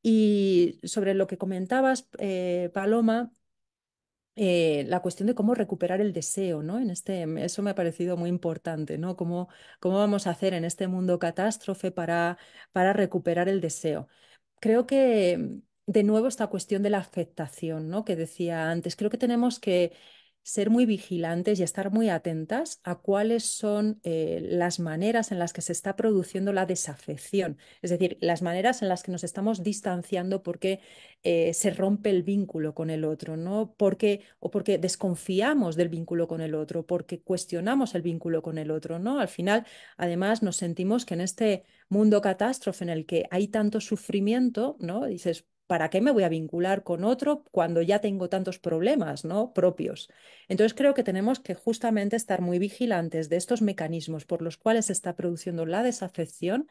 Y sobre lo que comentabas, eh, Paloma, eh, la cuestión de cómo recuperar el deseo, ¿no? En este, eso me ha parecido muy importante, ¿no? ¿Cómo, cómo vamos a hacer en este mundo catástrofe para, para recuperar el deseo? Creo que de nuevo esta cuestión de la afectación, ¿no? Que decía antes, creo que tenemos que ser muy vigilantes y estar muy atentas a cuáles son eh, las maneras en las que se está produciendo la desafección, es decir, las maneras en las que nos estamos distanciando porque eh, se rompe el vínculo con el otro, ¿no? Porque, o porque desconfiamos del vínculo con el otro, porque cuestionamos el vínculo con el otro, ¿no? Al final, además, nos sentimos que en este mundo catástrofe en el que hay tanto sufrimiento, ¿no? Dices, ¿para qué me voy a vincular con otro cuando ya tengo tantos problemas ¿no? propios? Entonces creo que tenemos que justamente estar muy vigilantes de estos mecanismos por los cuales se está produciendo la desafección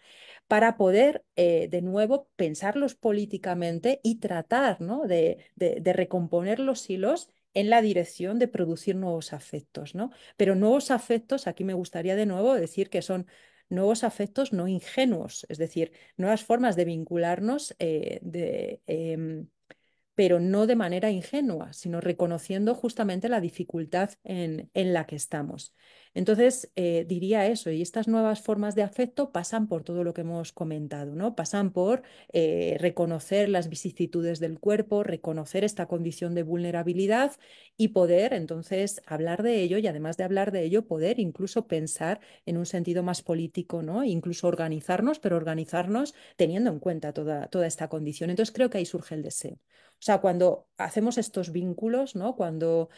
para poder eh, de nuevo pensarlos políticamente y tratar ¿no? de, de recomponer los hilos en la dirección de producir nuevos afectos, ¿no? Pero nuevos afectos, aquí me gustaría de nuevo decir que son nuevos afectos no ingenuos, es decir, nuevas formas de vincularnos, eh, em, pero no de manera ingenua, sino reconociendo justamente la dificultad en la que estamos. Entonces, eh, diría eso, y estas nuevas formas de afecto pasan por todo lo que hemos comentado, ¿no? Pasan por eh, reconocer las vicisitudes del cuerpo, reconocer esta condición de vulnerabilidad y poder entonces hablar de ello y además de hablar de ello, poder incluso pensar en un sentido más político, ¿no? Incluso organizarnos, pero organizarnos teniendo en cuenta toda, toda esta condición. Entonces, creo que ahí surge el deseo. O sea, cuando hacemos estos vínculos, ¿no? Cuando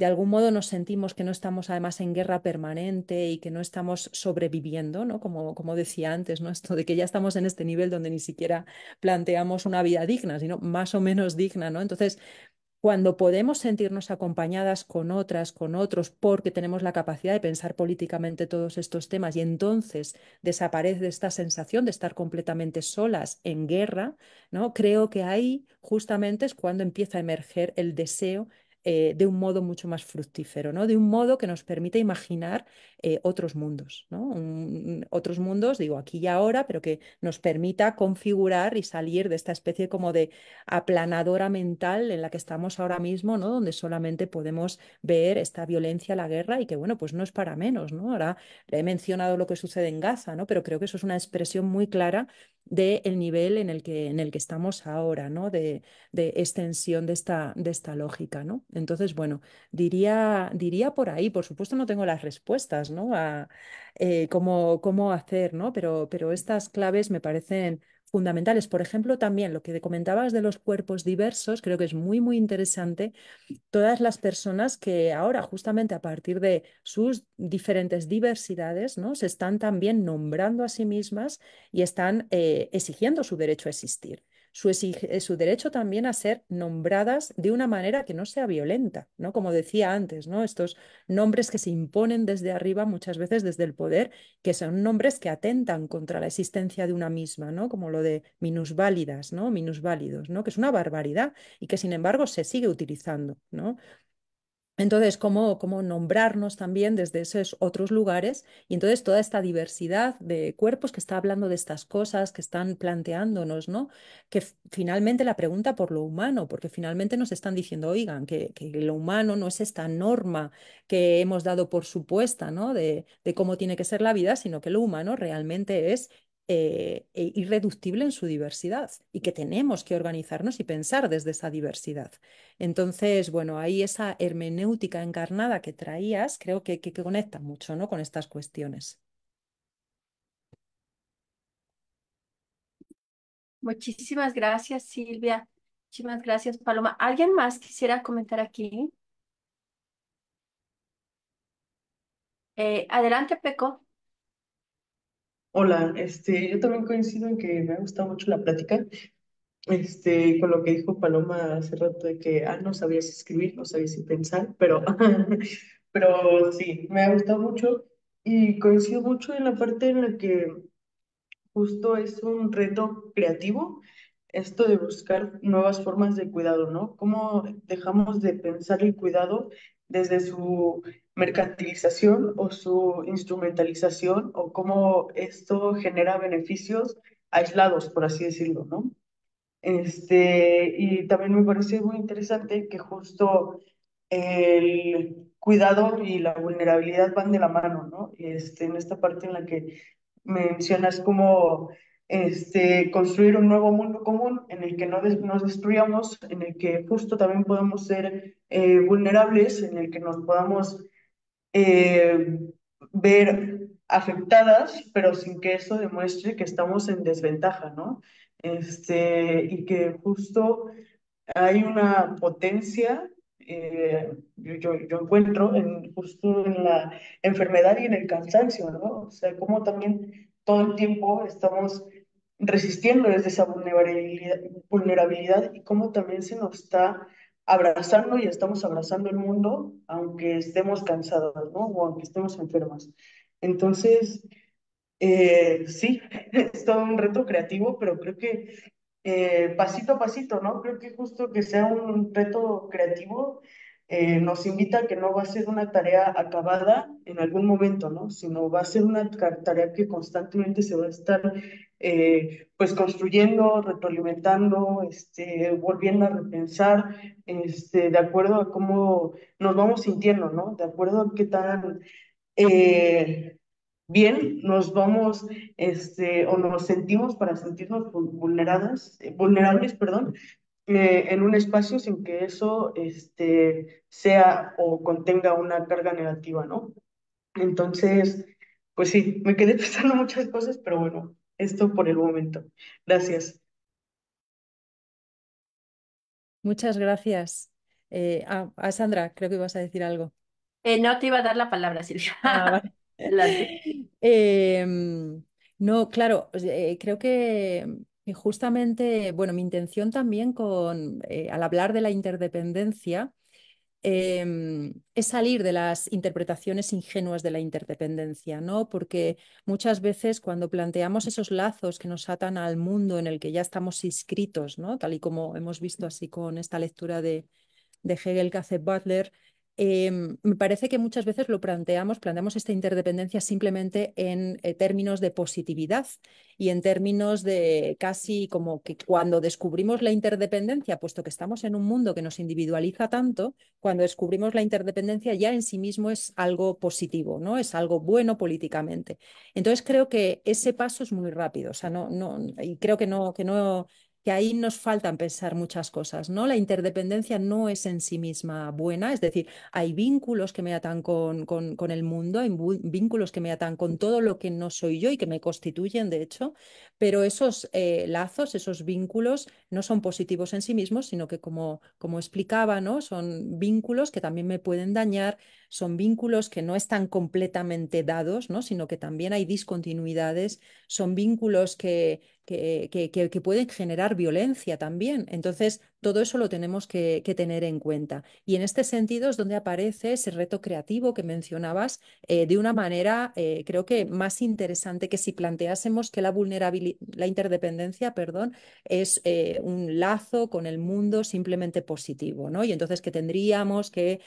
de algún modo nos sentimos que no estamos además en guerra permanente y que no estamos sobreviviendo, Como, como decía antes, Esto de que ya estamos en este nivel donde ni siquiera planteamos una vida digna, sino más o menos digna, ¿no? Entonces, cuando podemos sentirnos acompañadas con otras, con otros, porque tenemos la capacidad de pensar políticamente todos estos temas y entonces desaparece esta sensación de estar completamente solas en guerra, ¿no? creo que ahí justamente es cuando empieza a emerger el deseo eh, de un modo mucho más fructífero, ¿no? de un modo que nos permite imaginar eh, otros mundos, ¿no? otros mundos, digo, aquí y ahora, pero que nos permita configurar y salir de esta especie como de aplanadora mental en la que estamos ahora mismo, ¿no? Donde solamente podemos ver esta violencia, la guerra y que, bueno, pues no es para menos, ¿no? Ahora le he mencionado lo que sucede en Gaza, ¿no? Pero creo que eso es una expresión muy clara del nivel en el, que, en el que estamos ahora, ¿no? De, extensión de esta, de esta lógica, ¿no? Entonces, bueno, diría, diría por ahí, por supuesto no tengo las respuestas, ¿no? A, eh, cómo, hacer, Pero, estas claves me parecen fundamentales. Por ejemplo, también lo que comentabas de los cuerpos diversos, creo que es muy, muy interesante. Todas las personas que ahora, justamente a partir de sus diferentes diversidades, ¿no? se están también nombrando a sí mismas y están eh, exigiendo su derecho a existir. Eh, su, derecho también a ser nombradas de una manera que no sea violenta, ¿no? Como decía antes, ¿no? Estos nombres que se imponen desde arriba, muchas veces desde el poder, que son nombres que atentan contra la existencia de una misma, ¿no? Como lo de minusválidas, ¿no? Minusválidos, ¿no? Que es una barbaridad y que sin embargo se sigue utilizando, ¿no? Entonces, ¿cómo, cómo nombrarnos también desde esos otros lugares. Y entonces toda esta diversidad de cuerpos que está hablando de estas cosas, que están planteándonos, ¿no? Que finalmente la pregunta por lo humano, porque finalmente nos están diciendo, oigan, que, que lo humano no es esta norma que hemos dado por supuesta, ¿no? De, de cómo tiene que ser la vida, sino que lo humano realmente es eh, e irreductible en su diversidad y que tenemos que organizarnos y pensar desde esa diversidad. Entonces, bueno, ahí esa hermenéutica encarnada que traías creo que, que, conecta mucho ¿no? con estas cuestiones. Muchísimas gracias, Silvia. Muchísimas gracias, Paloma. ¿Alguien más quisiera comentar aquí? Eh, adelante, Peco. Hola, este, yo también coincido en que me ha gustado mucho la plática, este, con lo que dijo Paloma hace rato de que, ah, no sabías escribir, no sabía si pensar, pero, pero sí, me ha gustado mucho y coincido mucho en la parte en la que justo es un reto creativo esto de buscar nuevas formas de cuidado, ¿no? ¿Cómo dejamos de pensar el cuidado desde su mercantilización o su instrumentalización o cómo esto genera beneficios aislados, por así decirlo, ¿no? Este, y también me parece muy interesante que justo el cuidado y la vulnerabilidad van de la mano, ¿no? Este, en esta parte en la que mencionas cómo este, construir un nuevo mundo común en el que no nos destruyamos, en el que justo también podemos ser eh, vulnerables, en el que nos podamos eh, ver afectadas, pero sin que eso demuestre que estamos en desventaja, ¿no? Este, y que justo hay una potencia, eh, yo, encuentro en, justo en la enfermedad y en el cansancio, ¿no? O sea, como también todo el tiempo estamos resistiendo desde esa vulnerabilidad, vulnerabilidad y cómo también se nos está abrazando y estamos abrazando el mundo, aunque estemos cansados, ¿no? O aunque estemos enfermos. Entonces, eh, sí, es todo un reto creativo, pero creo que eh, pasito a pasito, ¿no? Creo que justo que sea un reto creativo eh, nos invita a que no va a ser una tarea acabada en algún momento, ¿no? Sino va a ser una tarea que constantemente se va a estar eh, pues construyendo, retroalimentando, este, volviendo a repensar, este, de acuerdo a cómo nos vamos sintiendo, ¿no? De acuerdo a qué tan eh, bien nos vamos, este, o nos sentimos para sentirnos vulneradas, eh, vulnerables, perdón, en un espacio sin que eso este, sea o contenga una carga negativa, ¿no? Entonces, pues sí, me quedé pensando muchas cosas, pero bueno, esto por el momento. Gracias. Muchas gracias. Eh, ah, a, Sandra, creo que ibas a decir algo. Eh, no te iba a dar la palabra, Silvia. Ah, em, no, claro, pues, eh, creo que justamente, bueno, mi intención también con, al hablar de la interdependencia Em, es salir de las interpretaciones ingenuas de la interdependencia, ¿no? Porque muchas veces cuando planteamos esos lazos que nos atan al mundo en el que ya estamos inscritos, ¿no? Tal y como hemos visto así con esta lectura de, de Hegel que hace Butler, Em, me parece que muchas veces lo planteamos, planteamos esta interdependencia simplemente en eh, términos de positividad y en términos de casi como que cuando descubrimos la interdependencia, puesto que estamos en un mundo que nos individualiza tanto, cuando descubrimos la interdependencia ya en sí mismo es algo positivo, ¿no? Es algo bueno políticamente. Entonces creo que ese paso es muy rápido, o sea, no, no, y creo que no, que no que ahí nos faltan pensar muchas cosas, ¿no? La interdependencia no es en sí misma buena, es decir, hay vínculos que me atan con, el mundo, hay vínculos que me atan con todo lo que no soy yo y que me constituyen, de hecho, pero esos eh, lazos, esos vínculos no son positivos en sí mismos, sino que como, como explicaba, ¿no? Son vínculos que también me pueden dañar, son vínculos que no están completamente dados, ¿no? sino que también hay discontinuidades, son vínculos que, que, que pueden generar violencia también. Entonces, todo eso lo tenemos que, tener en cuenta. Y en este sentido es donde aparece ese reto creativo que mencionabas eh, de una manera, eh, creo que más interesante que si planteásemos que la, vulnerabilidad, la interdependencia perdón, es eh, un lazo con el mundo simplemente positivo, ¿no? Y entonces que tendríamos que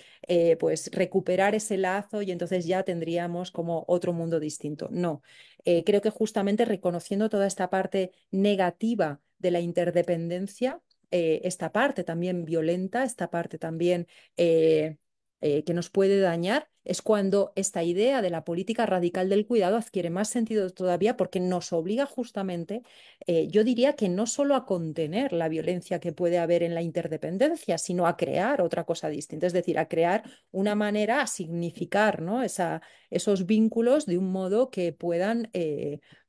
pues recuperar ese lazo y entonces ya tendríamos como otro mundo distinto. No, creo que justamente reconociendo toda esta parte negativa de la interdependencia, eh, esta parte también violenta, esta parte también eh, eh, que nos puede dañar, es cuando esta idea de la política radical del cuidado adquiere más sentido todavía porque nos obliga justamente, yo diría que no solo a contener la violencia que puede haber en la interdependencia, sino a crear otra cosa distinta, es decir, a crear una manera, a significar ¿no? Esa, esos vínculos de un modo que puedan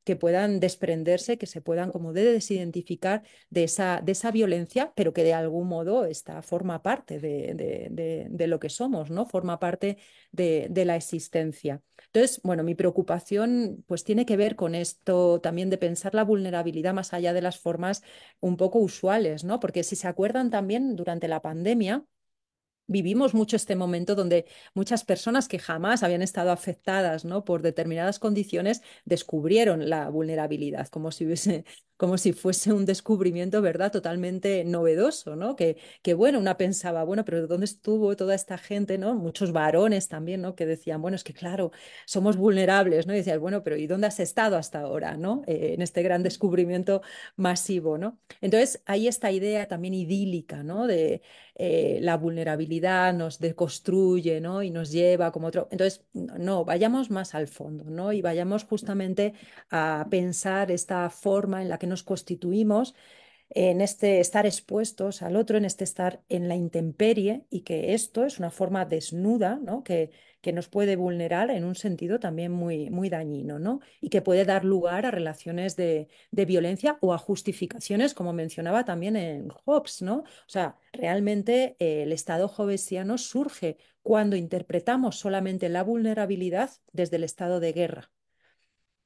que puedan desprenderse, que se puedan como desidentificar de esa, de esa violencia, pero que de algún modo esta forma parte de, lo que somos, ¿no? Forma parte de, de la existencia. Entonces, bueno, mi preocupación pues tiene que ver con esto también de pensar la vulnerabilidad más allá de las formas un poco usuales, ¿no? Porque si se acuerdan también durante la pandemia, vivimos mucho este momento donde muchas personas que jamás habían estado afectadas ¿no? por determinadas condiciones descubrieron la vulnerabilidad, como si, como si fuese un descubrimiento ¿verdad? totalmente novedoso, ¿no? que, que bueno, una pensaba, bueno, pero ¿dónde estuvo toda esta gente? ¿no? Muchos varones también ¿no? que decían, bueno, es que claro, somos vulnerables, ¿no? y decías, bueno, pero ¿y dónde has estado hasta ahora ¿no? Eh, en este gran descubrimiento masivo? ¿no? Entonces, hay esta idea también idílica ¿no? de eh, la vulnerabilidad nos deconstruye ¿no? y nos lleva como otro. Entonces, no, vayamos más al fondo ¿no? y vayamos justamente a pensar esta forma en la que nos constituimos en este estar expuestos al otro, en este estar en la intemperie y que esto es una forma desnuda, ¿no? que, que nos puede vulnerar en un sentido también muy, muy dañino, ¿no? Y que puede dar lugar a relaciones de, violencia o a justificaciones, como mencionaba también en Hobbes, ¿no? O sea, realmente eh, el Estado jovesiano surge cuando interpretamos solamente la vulnerabilidad desde el estado de guerra.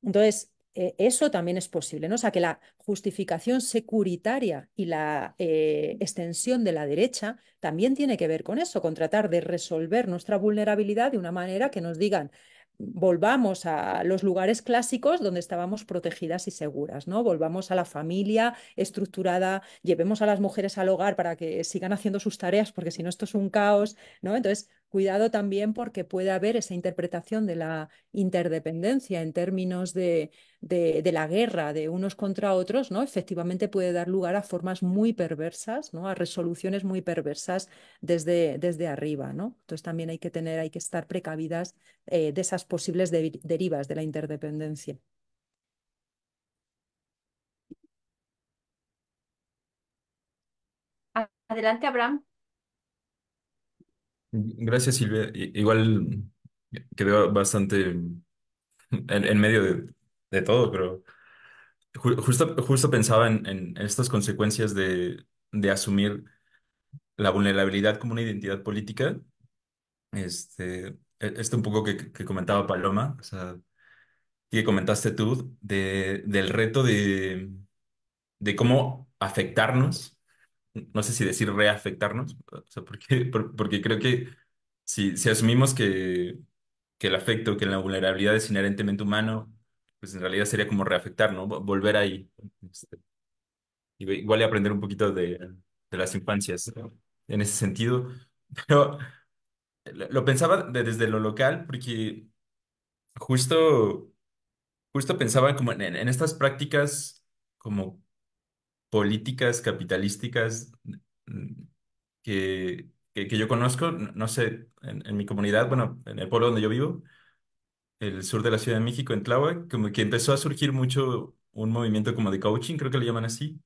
Entonces, eh, eso también es posible, ¿no? O sea, que la justificación securitaria y la eh, extensión de la derecha también tiene que ver con eso, con tratar de resolver nuestra vulnerabilidad de una manera que nos digan volvamos a los lugares clásicos donde estábamos protegidas y seguras, ¿no? Volvamos a la familia estructurada, llevemos a las mujeres al hogar para que sigan haciendo sus tareas, porque si no esto es un caos, ¿no? Entonces, Cuidado también porque puede haber esa interpretación de la interdependencia en términos de, la guerra de unos contra otros, ¿no? Efectivamente puede dar lugar a formas muy perversas, ¿no? A resoluciones muy perversas desde, desde arriba, ¿no? Entonces también hay que tener, hay que estar precavidas eh, de esas posibles derivas de la interdependencia. Adelante, Abraham. Gracias, Silvia. Igual quedé bastante en, medio de, todo, pero justo, justo pensaba en, estas consecuencias de, de asumir la vulnerabilidad como una identidad política. Este, e, esto un poco que, comentaba Paloma, o que comentaste tú, de, del reto de, de cómo afectarnos no sé si decir reafectarnos, porque, porque creo que si, si asumimos que, el afecto, que la vulnerabilidad es inherentemente humano, pues en realidad sería como reafectar, ¿no? Volver ahí. Este, igual y aprender un poquito de, las infancias en ese sentido. Pero lo pensaba desde lo local porque justo, justo pensaba como en estas prácticas como políticas capitalísticas mm, que, que, yo conozco, no sé, en, mi comunidad, bueno, en el pueblo donde yo vivo, el sur de la Ciudad de México, en Tláhuac, como que empezó a surgir mucho un movimiento como de coaching, creo que lo llaman así,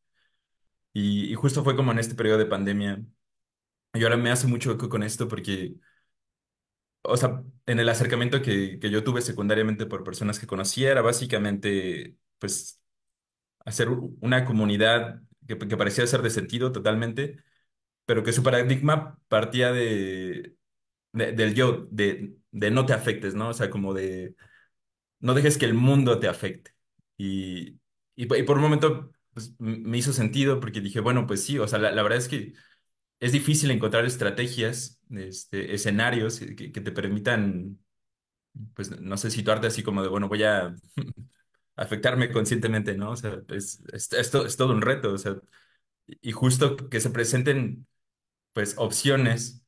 y, justo fue como en este periodo de pandemia. Y ahora me hace mucho eco con esto porque o sea, en el acercamiento que, que, yo tuve secundariamente por personas que conocía, era básicamente, pues, hacer una comunidad que, parecía ser de sentido totalmente, pero que su paradigma partía de, del yo, de, no te afectes, ¿no? O sea, como de no dejes que el mundo te afecte. Y, y, por un momento pues, me hizo sentido porque dije, bueno, pues sí, o sea, la, verdad es que es difícil encontrar estrategias, este, escenarios que, te permitan, pues, no sé, situarte así como de, bueno, voy a afectarme conscientemente, ¿no? O sea, es, es, todo, un reto, o sea, y justo que se presenten, pues, opciones,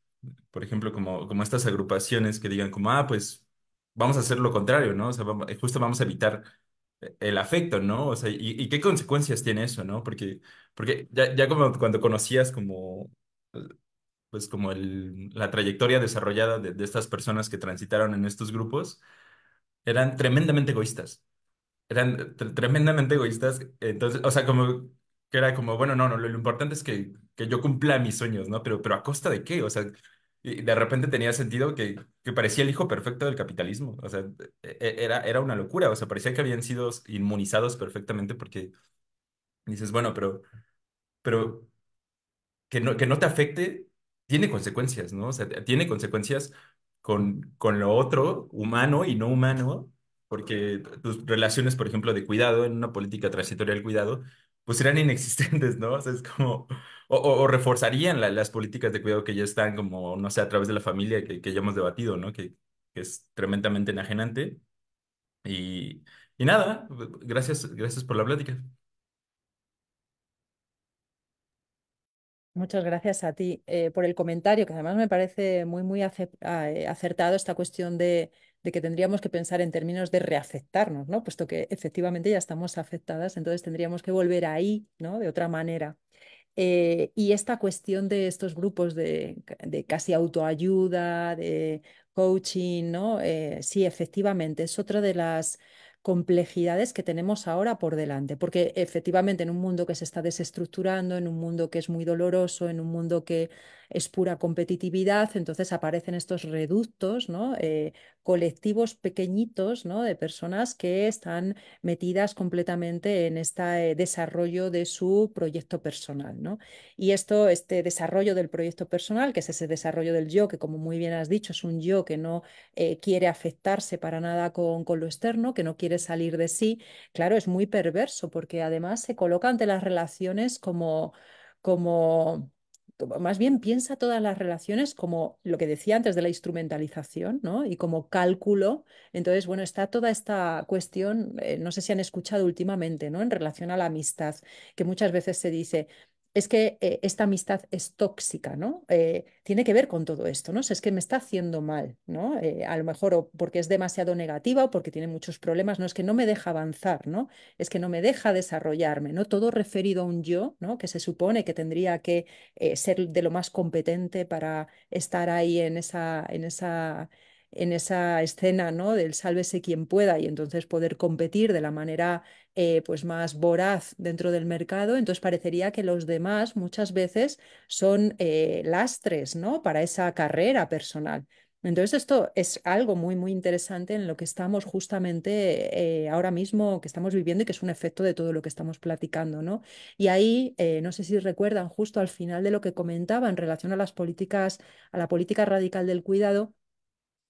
por ejemplo, como, como estas agrupaciones que digan como, ah, pues, vamos a hacer lo contrario, ¿no? O sea, eh, justo vamos a evitar eh, el afecto, ¿no? O sea, y, y, qué consecuencias tiene eso, ¿no? Porque, porque ya, ya como cuando conocías como, pues como el, la trayectoria desarrollada de, de estas personas que transitaron en estos grupos, eran tremendamente egoístas eran tremendamente egoístas, entonces, o sea, como que era como, bueno, no, no, lo, importante es que, que yo cumpla mis sueños, ¿no? Pero, pero ¿a costa de qué? O sea, de repente tenía sentido que, que parecía el hijo perfecto del capitalismo, o sea, e-, e-, era, era una locura, o sea, parecía que habían sido inmunizados perfectamente porque dices, bueno, pero, pero que no, que no te afecte tiene consecuencias, ¿no? O sea, tiene consecuencias con, con lo otro, humano y no humano, porque tus relaciones, por ejemplo, de cuidado, en una política transitoria del cuidado, pues serán inexistentes, ¿no? O sea, es como, o, reforzarían las políticas de cuidado que ya están como, no sé, a través de la familia que, ya hemos debatido, ¿no? Que, es tremendamente enajenante. Y, y nada, gracias, gracias por la plática. Muchas gracias a ti eh, por el comentario, que además me parece muy, muy eh, acertado esta cuestión de, de que tendríamos que pensar en términos de reafectarnos, ¿no? Puesto que efectivamente ya estamos afectadas, entonces tendríamos que volver ahí, ¿no? De otra manera. Eh, y esta cuestión de estos grupos de, de casi autoayuda, de coaching, ¿no? Eh, sí, efectivamente, es otra de las complejidades que tenemos ahora por delante, porque efectivamente en un mundo que se está desestructurando, en un mundo que es muy doloroso, en un mundo que es pura competitividad, entonces aparecen estos reductos, ¿no? Eh, colectivos pequeñitos, ¿no? De personas que están metidas completamente en este eh, desarrollo de su proyecto personal, Y esto, este desarrollo del proyecto personal, que es ese desarrollo del yo, que como muy bien has dicho, es un yo que no eh, quiere afectarse para nada con, con lo externo, que no quiere salir de sí, claro, es muy perverso porque además se coloca ante las relaciones como como más bien piensa todas las relaciones como lo que decía antes de la instrumentalización, ¿no? Y como cálculo. Entonces, bueno, está toda esta cuestión, eh, no sé si han escuchado últimamente, ¿no? En relación a la amistad, que muchas veces se dice, es que eh, esta amistad es tóxica, ¿no? Eh, tiene que ver con todo esto, ¿no? es que me está haciendo mal, ¿no? Eh, a lo mejor o porque es demasiado negativa o porque tiene muchos problemas, no es que no me deja avanzar, ¿no? Es que no me deja desarrollarme, ¿no? Todo referido a un yo, ¿no? Que se supone que tendría que ser de lo más competente para estar ahí en esa, en esa en esa escena ¿no? del sálvese quien pueda y entonces poder competir de la manera eh, pues más voraz dentro del mercado, entonces parecería que los demás muchas veces son eh, lastres ¿no? para esa carrera personal. Entonces esto es algo muy, muy interesante en lo que estamos justamente eh, ahora mismo, que estamos viviendo y que es un efecto de todo lo que estamos platicando, ¿no? Y ahí, no sé si recuerdan, justo al final de lo que comentaba en relación a las políticas, a la política radical del cuidado,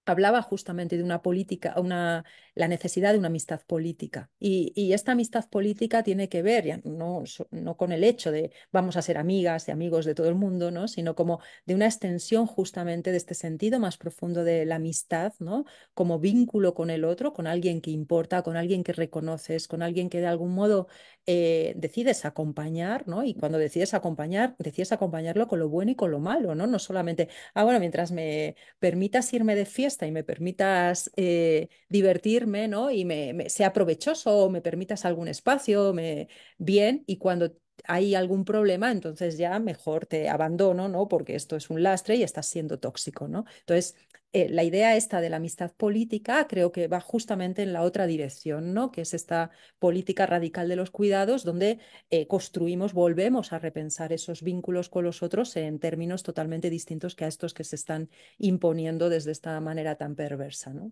hablaba justamente de una política, una, la necesidad de una amistad política. Y, esta amistad política tiene que ver, no, no, con el hecho de vamos a ser amigas y amigos de todo el mundo, ¿no? sino como de una extensión justamente de este sentido más profundo de la amistad, ¿no? como vínculo con el otro, con alguien que importa, con alguien que reconoces, con alguien que de algún modo eh, decides acompañar, ¿no? y cuando decides acompañar, decides acompañarlo con lo bueno y con lo malo, no, no solamente, ah, bueno, mientras me permitas irme de fiesta, y me permitas eh, divertirme, ¿no? Y me, sea provechoso, me permitas algún espacio, me, bien, y cuando hay algún problema, entonces ya mejor te abandono, ¿no? Porque esto es un lastre y estás siendo tóxico, ¿no? Entonces, eh, la idea esta de la amistad política creo que va justamente en la otra dirección, ¿no? Que es esta política radical de los cuidados, donde eh, construimos, volvemos a repensar esos vínculos con los otros en términos totalmente distintos que a estos que se están imponiendo desde esta manera tan perversa, ¿no?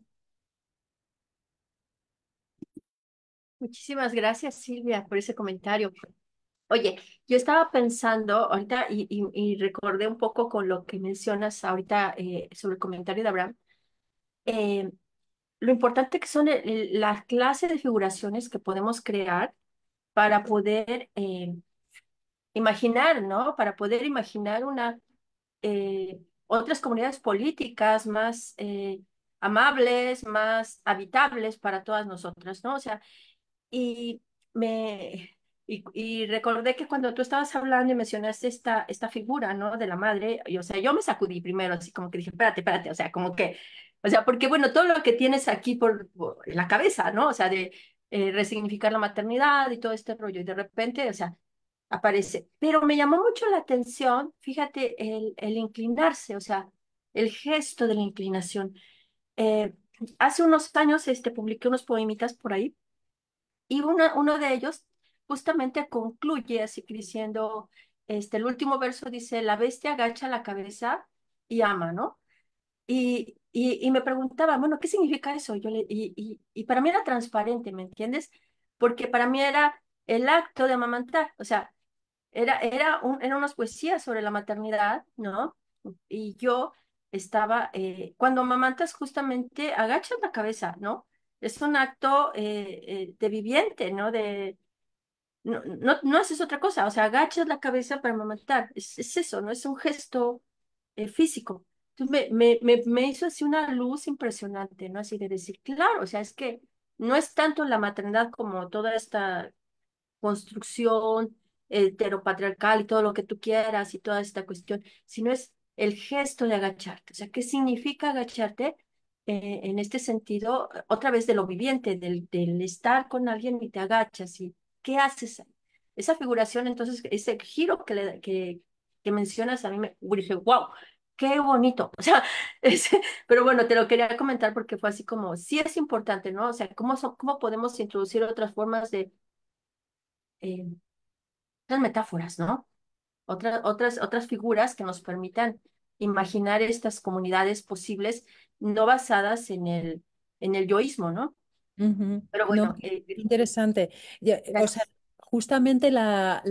Muchísimas gracias, Silvia, por ese comentario. Oye, yo estaba pensando ahorita y, recordé un poco con lo que mencionas ahorita eh, sobre el comentario de Abraham, eh, lo importante que son las clases de figuraciones que podemos crear para poder eh, imaginar, ¿no? Para poder imaginar una, otras comunidades políticas más amables, más habitables para todas nosotras, ¿no? O sea, y me, y, recordé que cuando tú estabas hablando y mencionaste esta, esta figura, ¿no? De la madre, o sea, yo me sacudí primero, así como que dije, espérate, espérate, o sea, como que, o sea, porque bueno, todo lo que tienes aquí por, por la cabeza, ¿no? O sea, de eh, resignificar la maternidad y todo este rollo, y de repente, o sea, aparece. Pero me llamó mucho la atención, fíjate, el, el inclinarse, o sea, el gesto de la inclinación. Eh, hace unos años este, publiqué unos poemitas por ahí, y uno, uno de ellos justamente concluye así diciendo, este, el último verso dice, la bestia agacha la cabeza y ama, ¿no? Y, y, y me preguntaba, bueno, ¿qué significa eso? Yo le, y, y, y para mí era transparente, ¿me entiendes? Porque para mí era el acto de amamantar, o sea, era, era un, eran unas poesías sobre la maternidad, ¿no? Y yo estaba, eh, cuando amamantas justamente agachas la cabeza, ¿no? Es un acto eh, eh, de viviente, ¿no? De, no, no, no, haces otra cosa, o sea, agachas la cabeza para amamantar, es, eso, no es un gesto eh, físico. Entonces me, me, me, hizo así una luz impresionante, ¿no? Así de decir, claro, o sea, es que no es tanto la maternidad como toda esta construcción heteropatriarcal y todo lo que tú quieras y toda esta cuestión, sino es el gesto de agacharte, o sea, ¿qué significa agacharte? Eh, en este sentido, otra vez de lo viviente, del, del estar con alguien y te agachas y ¿Qué haces ahí? Esa figuración, entonces, ese giro que, que, mencionas a mí, me dije, wow, qué bonito. O sea, pero bueno, te lo quería comentar porque fue así como, sí es importante, ¿no? O sea, ¿cómo, cómo podemos introducir otras formas de, eh, otras metáforas, ¿no? Otras, otras, otras figuras que nos permitan imaginar estas comunidades posibles no basadas en el, en el yoísmo, ¿no? Pero bueno, eh, interesante. o sea, justamente la,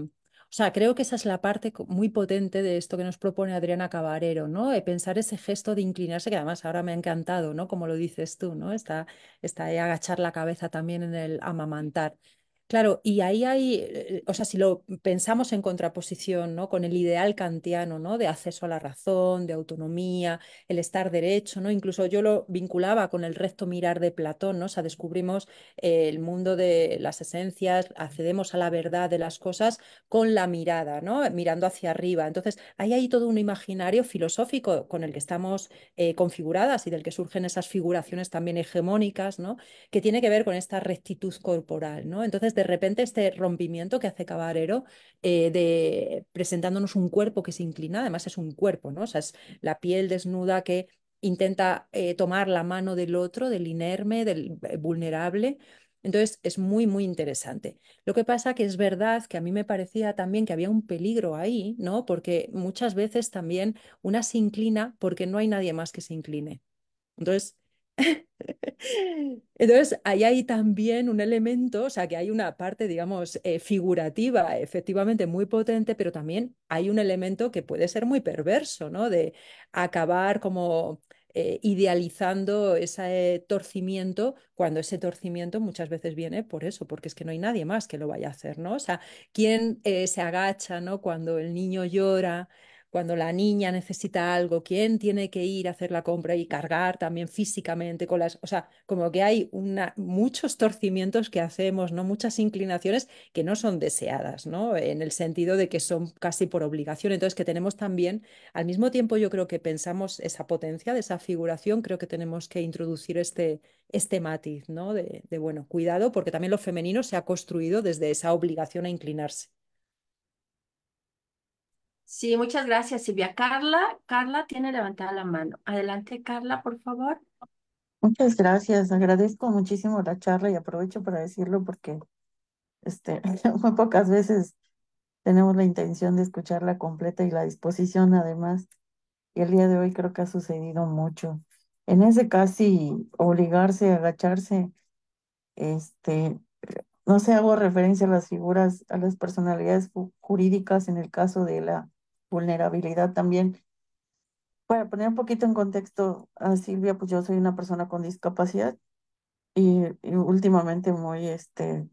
O sea, creo que esa es la parte muy potente de esto que nos propone Adriana Cabarero, ¿no? Eh, pensar ese gesto de inclinarse, que además ahora me ha encantado, ¿no? Como lo dices tú, ¿no? Está, está agachar la cabeza también en el amamantar. Claro, y ahí hay, eh, o sea, si lo pensamos en contraposición, ¿no? Con el ideal kantiano, ¿no? De acceso a la razón, de autonomía, el estar derecho, ¿no? Incluso yo lo vinculaba con el recto mirar de Platón, ¿no? O sea, descubrimos eh, el mundo de las esencias, accedemos a la verdad de las cosas con la mirada, ¿no? Mirando hacia arriba. Entonces, ahí hay todo un imaginario filosófico con el que estamos eh, configuradas y del que surgen esas figuraciones también hegemónicas, ¿no? Que tiene que ver con esta rectitud corporal, ¿no? Entonces, de repente, este rompimiento que hace Cabarero eh, de presentándonos un cuerpo que se inclina, además es un cuerpo, ¿no? sea, es la piel desnuda que intenta eh, tomar la mano del otro, del inerme, del eh, vulnerable. Entonces es muy, muy interesante. Lo que pasa que es verdad que a mí me parecía también que había un peligro ahí, ¿no? Porque muchas veces también una se inclina porque no hay nadie más que se incline. Entonces, Entonces, ahí hay también un elemento, o sea, que hay una parte, digamos, eh, figurativa, efectivamente muy potente, pero también hay un elemento que puede ser muy perverso, ¿no? De acabar como eh, idealizando ese torcimiento, cuando ese torcimiento muchas veces viene por eso, porque es que no hay nadie más que lo vaya a hacer, ¿no? O sea, ¿quién eh, se agacha, ¿no? Cuando el niño llora cuando la niña necesita algo, quién tiene que ir a hacer la compra y cargar también físicamente con las, o sea, como que hay muchos torcimientos que hacemos, ¿no? Muchas inclinaciones que no son deseadas, ¿no? En el sentido de que son casi por obligación, entonces que tenemos también, al mismo tiempo yo creo que pensamos esa potencia de esa figuración, creo que tenemos que introducir este, este matiz, ¿no? De, de bueno, cuidado, porque también lo femenino se ha construido desde esa obligación a inclinarse. Sí, muchas gracias, Silvia. Carla, Carla tiene levantada la mano. Adelante, Carla, por favor. Muchas gracias. Agradezco muchísimo la charla y aprovecho para decirlo porque este, muy pocas veces tenemos la intención de escucharla completa y la disposición además. Y el día de hoy creo que ha sucedido mucho. En ese casi obligarse, agacharse, este, no sé, hago referencia a las figuras, a las personalidades jurídicas en el caso de la vulnerabilidad también. Para poner un poquito en contexto a Silvia, pues yo soy una persona con discapacidad y, últimamente muy este,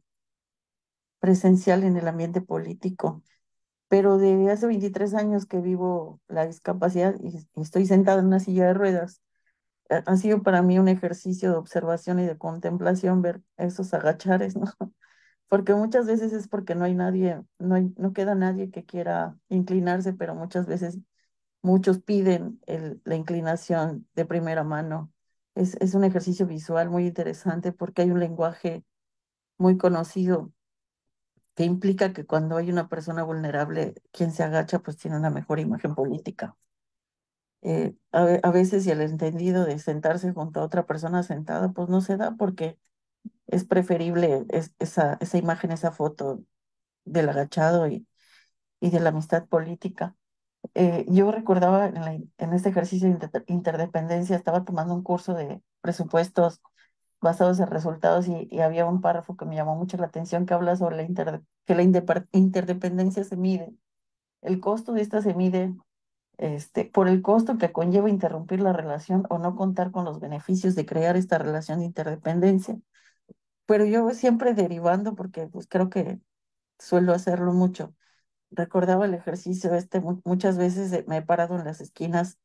presencial en el ambiente político pero desde hace 23 años que vivo la discapacidad y estoy sentada en una silla de ruedas, eh, ha sido para mí un ejercicio de observación y de contemplación ver esos agachares, ¿no? porque muchas veces es porque no hay nadie, no, no queda nadie que quiera inclinarse, pero muchas veces muchos piden la inclinación de primera mano. Es, es un ejercicio visual muy interesante porque hay un lenguaje muy conocido que implica que cuando hay una persona vulnerable, quien se agacha pues tiene una mejor imagen política. Eh, a, veces y el entendido de sentarse junto a otra persona sentada pues no se da porque es preferible esa, imagen, esa foto del agachado y, y de la amistad política. Eh, yo recordaba en, este ejercicio de interdependencia, estaba tomando un curso de presupuestos basados en resultados y, había un párrafo que me llamó mucho la atención que habla sobre la que la interdependencia se mide. El costo de esta se mide este, por el costo que conlleva interrumpir la relación o no contar con los beneficios de crear esta relación de interdependencia pero yo siempre derivando, porque pues creo que suelo hacerlo mucho. Recordaba el ejercicio este, muchas veces me he parado en las esquinas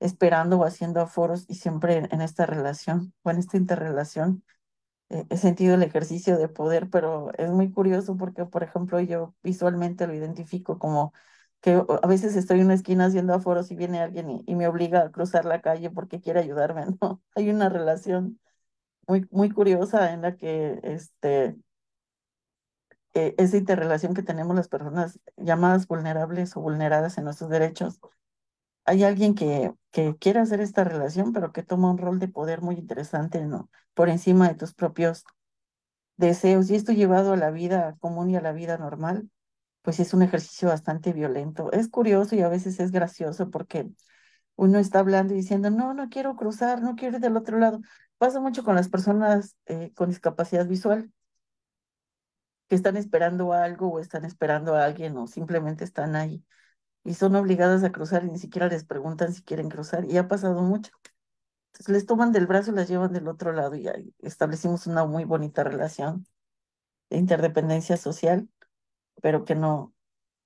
esperando o haciendo aforos y siempre en, esta relación o en esta interrelación eh, he sentido el ejercicio de poder, pero es muy curioso porque, por ejemplo, yo visualmente lo identifico como que a veces estoy en una esquina haciendo aforos y viene alguien y, y me obliga a cruzar la calle porque quiere ayudarme, ¿no? Hay una relación muy, curiosa en la que este, eh, esa interrelación que tenemos las personas llamadas vulnerables o vulneradas en nuestros derechos. Hay alguien que, que quiere hacer esta relación, pero que toma un rol de poder muy interesante ¿no? por encima de tus propios deseos. Y esto llevado a la vida común y a la vida normal, pues es un ejercicio bastante violento. Es curioso y a veces es gracioso porque uno está hablando y diciendo, no, no quiero cruzar, no quiero ir del otro lado. Pasa mucho con las personas eh, con discapacidad visual, que están esperando algo o están esperando a alguien o simplemente están ahí y son obligadas a cruzar y ni siquiera les preguntan si quieren cruzar y ha pasado mucho. Entonces les toman del brazo y las llevan del otro lado y establecimos una muy bonita relación de interdependencia social, pero que no,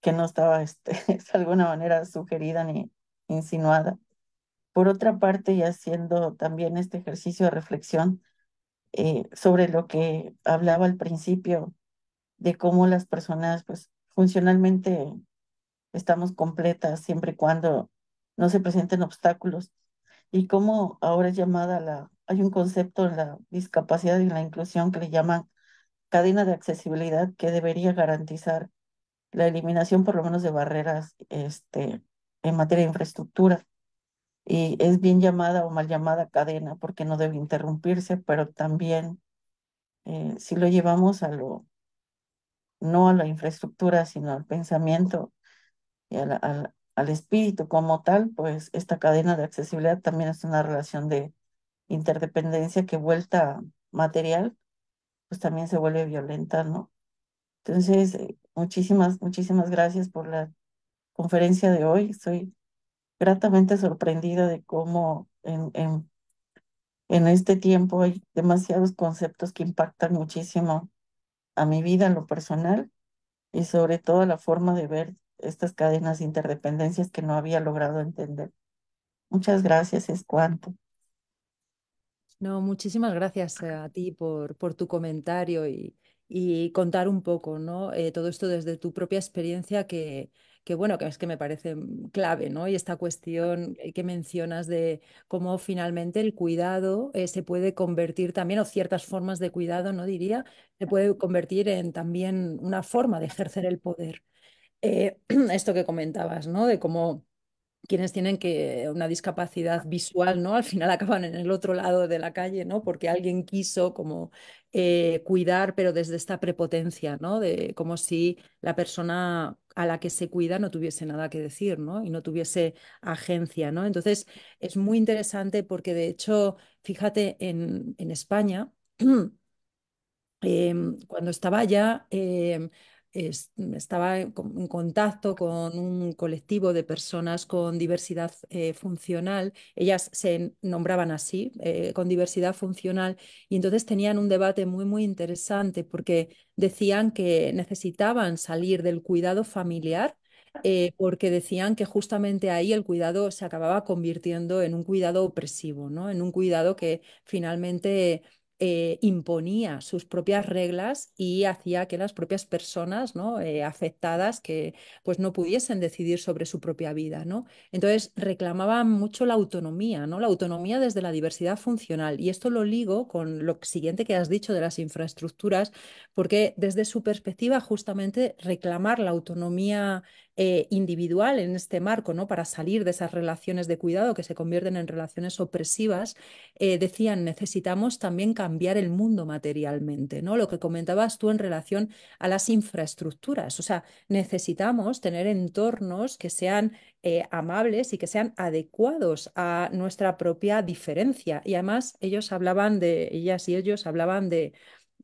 que no estaba este, de alguna manera sugerida ni insinuada por otra parte, y haciendo también este ejercicio de reflexión eh, sobre lo que hablaba al principio, de cómo las personas, pues, funcionalmente estamos completas siempre y cuando no se presenten obstáculos, y cómo ahora es llamada la, hay un concepto en la discapacidad y la inclusión que le llaman cadena de accesibilidad que debería garantizar la eliminación por lo menos de barreras este, en materia de infraestructura y es bien llamada o mal llamada cadena porque no debe interrumpirse, pero también eh, si lo llevamos a lo, no a la infraestructura, sino al pensamiento y al, espíritu como tal, pues esta cadena de accesibilidad también es una relación de interdependencia que vuelta material, pues también se vuelve violenta, ¿no? Entonces, eh, muchísimas, muchísimas gracias por la conferencia de hoy gratamente sorprendida de cómo en, este tiempo hay demasiados conceptos que impactan muchísimo a mi vida en lo personal y sobre todo la forma de ver estas cadenas interdependencias que no había logrado entender. Muchas gracias, es cuanto. No, muchísimas gracias eh, a ti por, por tu comentario y, y contar un poco, ¿no? Eh, todo esto desde tu propia experiencia que, que bueno, que es que me parece mm, clave, ¿no? Y esta cuestión que mencionas de cómo finalmente el cuidado eh, se puede convertir también, o ciertas formas de cuidado, ¿no? Diría, se puede convertir en también una forma de ejercer el poder. Eh, esto que comentabas, ¿no? De cómo quienes tienen que una discapacidad visual, ¿no? Al final acaban en el otro lado de la calle, ¿no? Porque alguien quiso como eh, cuidar, pero desde esta prepotencia, ¿no? De como si la persona a la que se cuida no tuviese nada que decir, ¿no? Y no tuviese agencia, ¿no? Entonces es muy interesante porque de hecho, fíjate, en, España, em, cuando estaba ya Mm, estaba en, contacto con un colectivo de personas con diversidad eh, funcional, ellas se nombraban así, eh, con diversidad funcional, y entonces tenían un debate muy, muy interesante porque decían que necesitaban salir del cuidado familiar. Eh, porque decían que justamente ahí el cuidado se acababa convirtiendo en un cuidado opresivo, ¿no? en un cuidado que finalmente eh, imponía sus propias reglas y hacía que las propias personas ¿no? Eh, afectadas que pues no pudiesen decidir sobre su propia vida. ¿no? Entonces reclamaban mucho la autonomía, ¿no? la autonomía desde la diversidad funcional. Y esto lo ligo con lo siguiente que has dicho de las infraestructuras, porque desde su perspectiva justamente reclamar la autonomía eh, individual en este marco, ¿no? para salir de esas relaciones de cuidado que se convierten en relaciones opresivas, eh, decían, necesitamos también cambiar el mundo materialmente, ¿no? lo que comentabas tú en relación a las infraestructuras, o sea, necesitamos tener entornos que sean eh, amables y que sean adecuados a nuestra propia diferencia. Y además ellos hablaban de, ellas y ellos hablaban de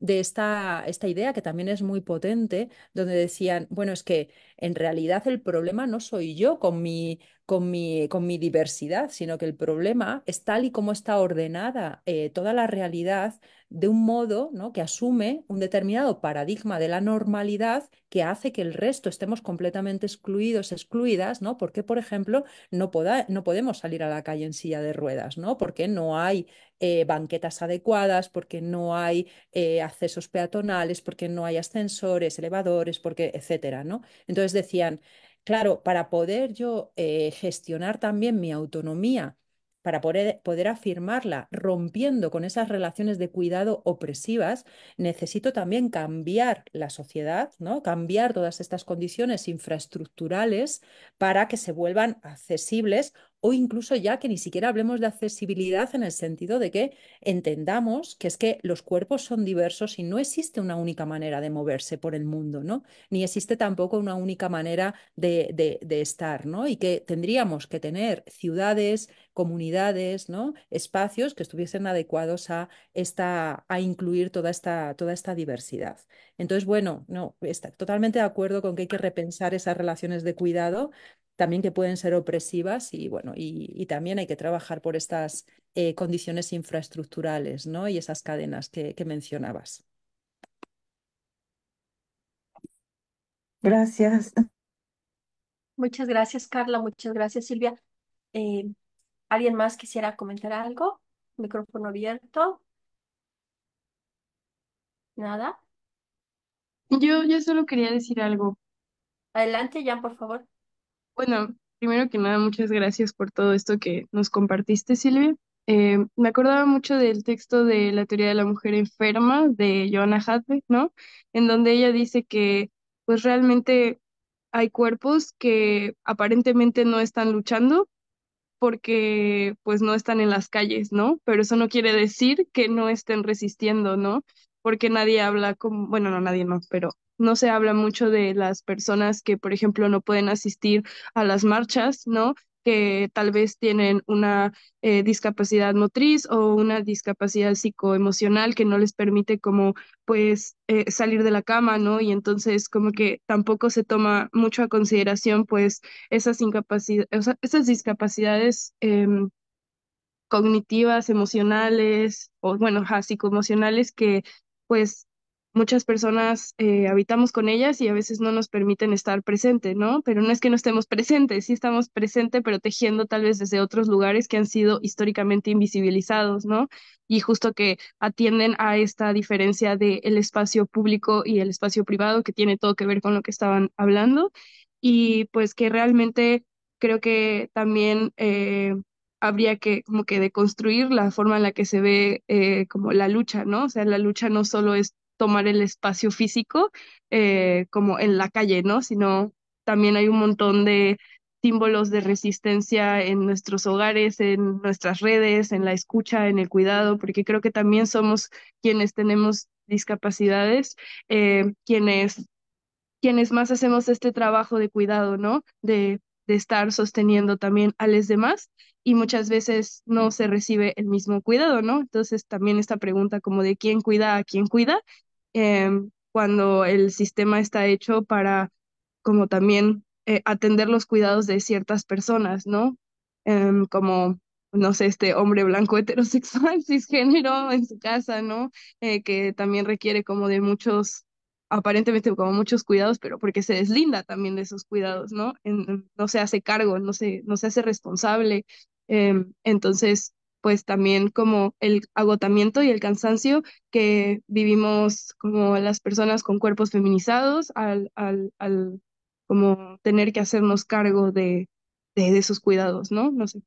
de esta, esta idea que también es muy potente, donde decían, bueno, es que en realidad el problema no soy yo con mi, con mi, con mi diversidad, sino que el problema es tal y como está ordenada eh, toda la realidad de un modo ¿no? que asume un determinado paradigma de la normalidad que hace que el resto estemos completamente excluidos, excluidas, ¿no? Porque, por ejemplo, no, no podemos salir a la calle en silla de ruedas, ¿no? Porque no hay eh, banquetas adecuadas, porque no hay eh, accesos peatonales, porque no hay ascensores, elevadores, porque, etcétera, ¿no? Entonces, entonces decían, claro, para poder yo eh, gestionar también mi autonomía, para poder, poder, afirmarla rompiendo con esas relaciones de cuidado opresivas, necesito también cambiar la sociedad, ¿no? cambiar todas estas condiciones infraestructurales para que se vuelvan accesibles o incluso ya que ni siquiera hablemos de accesibilidad en el sentido de que entendamos que es que los cuerpos son diversos y no existe una única manera de moverse por el mundo, ¿no? Ni existe tampoco una única manera de, estar, ¿no? Y que tendríamos que tener ciudades, comunidades, ¿no? Espacios que estuviesen adecuados a, esta, a incluir toda esta, toda esta diversidad. Entonces, bueno, no, está totalmente de acuerdo con que hay que repensar esas relaciones de cuidado también que pueden ser opresivas y bueno, y, también hay que trabajar por estas eh, condiciones infraestructurales ¿no? y esas cadenas que, mencionabas. Gracias. Muchas gracias, Carla. Muchas gracias, Silvia. Eh, ¿Alguien más quisiera comentar algo? Micrófono abierto. ¿Nada? Yo, yo solo quería decir algo. Adelante, Jan, por favor. Bueno, primero que nada, muchas gracias por todo esto que nos compartiste, Silvia. Eh, me acordaba mucho del texto de La teoría de la mujer enferma de Joanna Hathaway, ¿no? En donde ella dice que pues realmente hay cuerpos que aparentemente no están luchando porque pues no están en las calles, ¿no? Pero eso no quiere decir que no estén resistiendo, ¿no? porque nadie habla como, bueno, no, nadie no, pero no se habla mucho de las personas que, por ejemplo, no pueden asistir a las marchas, ¿no? que tal vez tienen una eh, discapacidad motriz o una discapacidad psicoemocional que no les permite como pues eh, salir de la cama, ¿no? Y entonces como que tampoco se toma mucho a consideración pues esas, o esas discapacidades em, cognitivas, emocionales o bueno, psicoemocionales que pues muchas personas eh, habitamos con ellas y a veces no nos permiten estar presente, ¿no? Pero no es que no estemos presentes, sí estamos presentes, pero tejiendo tal vez desde otros lugares que han sido históricamente invisibilizados, ¿no? Y justo que atienden a esta diferencia del el espacio público y el espacio privado, que tiene todo que ver con lo que estaban hablando, y pues que realmente creo que también... Eh, habría que como que deconstruir la forma en la que se ve eh, como la lucha, ¿no? O sea, la lucha no solo es tomar el espacio físico eh, como en la calle, ¿no? Sino también hay un montón de símbolos de resistencia en nuestros hogares, en nuestras redes, en la escucha, en el cuidado, porque creo que también somos quienes tenemos discapacidades, eh, quienes, quienes más hacemos este trabajo de cuidado, ¿no? De, de estar sosteniendo también a los demás y muchas veces no se recibe el mismo cuidado, ¿no? Entonces también esta pregunta como de quién cuida a quién cuida, em, cuando el sistema está hecho para como también eh, atender los cuidados de ciertas personas, ¿no? Em, como, no sé, este hombre blanco heterosexual, cisgénero en su casa, ¿no? Eh, que también requiere como de muchos aparentemente como muchos cuidados, pero porque se deslinda también de esos cuidados, ¿no? no se hace cargo, no se, no se hace responsable eh, entonces, pues también como el agotamiento y el cansancio que vivimos como las personas con cuerpos feminizados al, al, al como tener que hacernos cargo de, de, de esos cuidados, ¿no? No sé.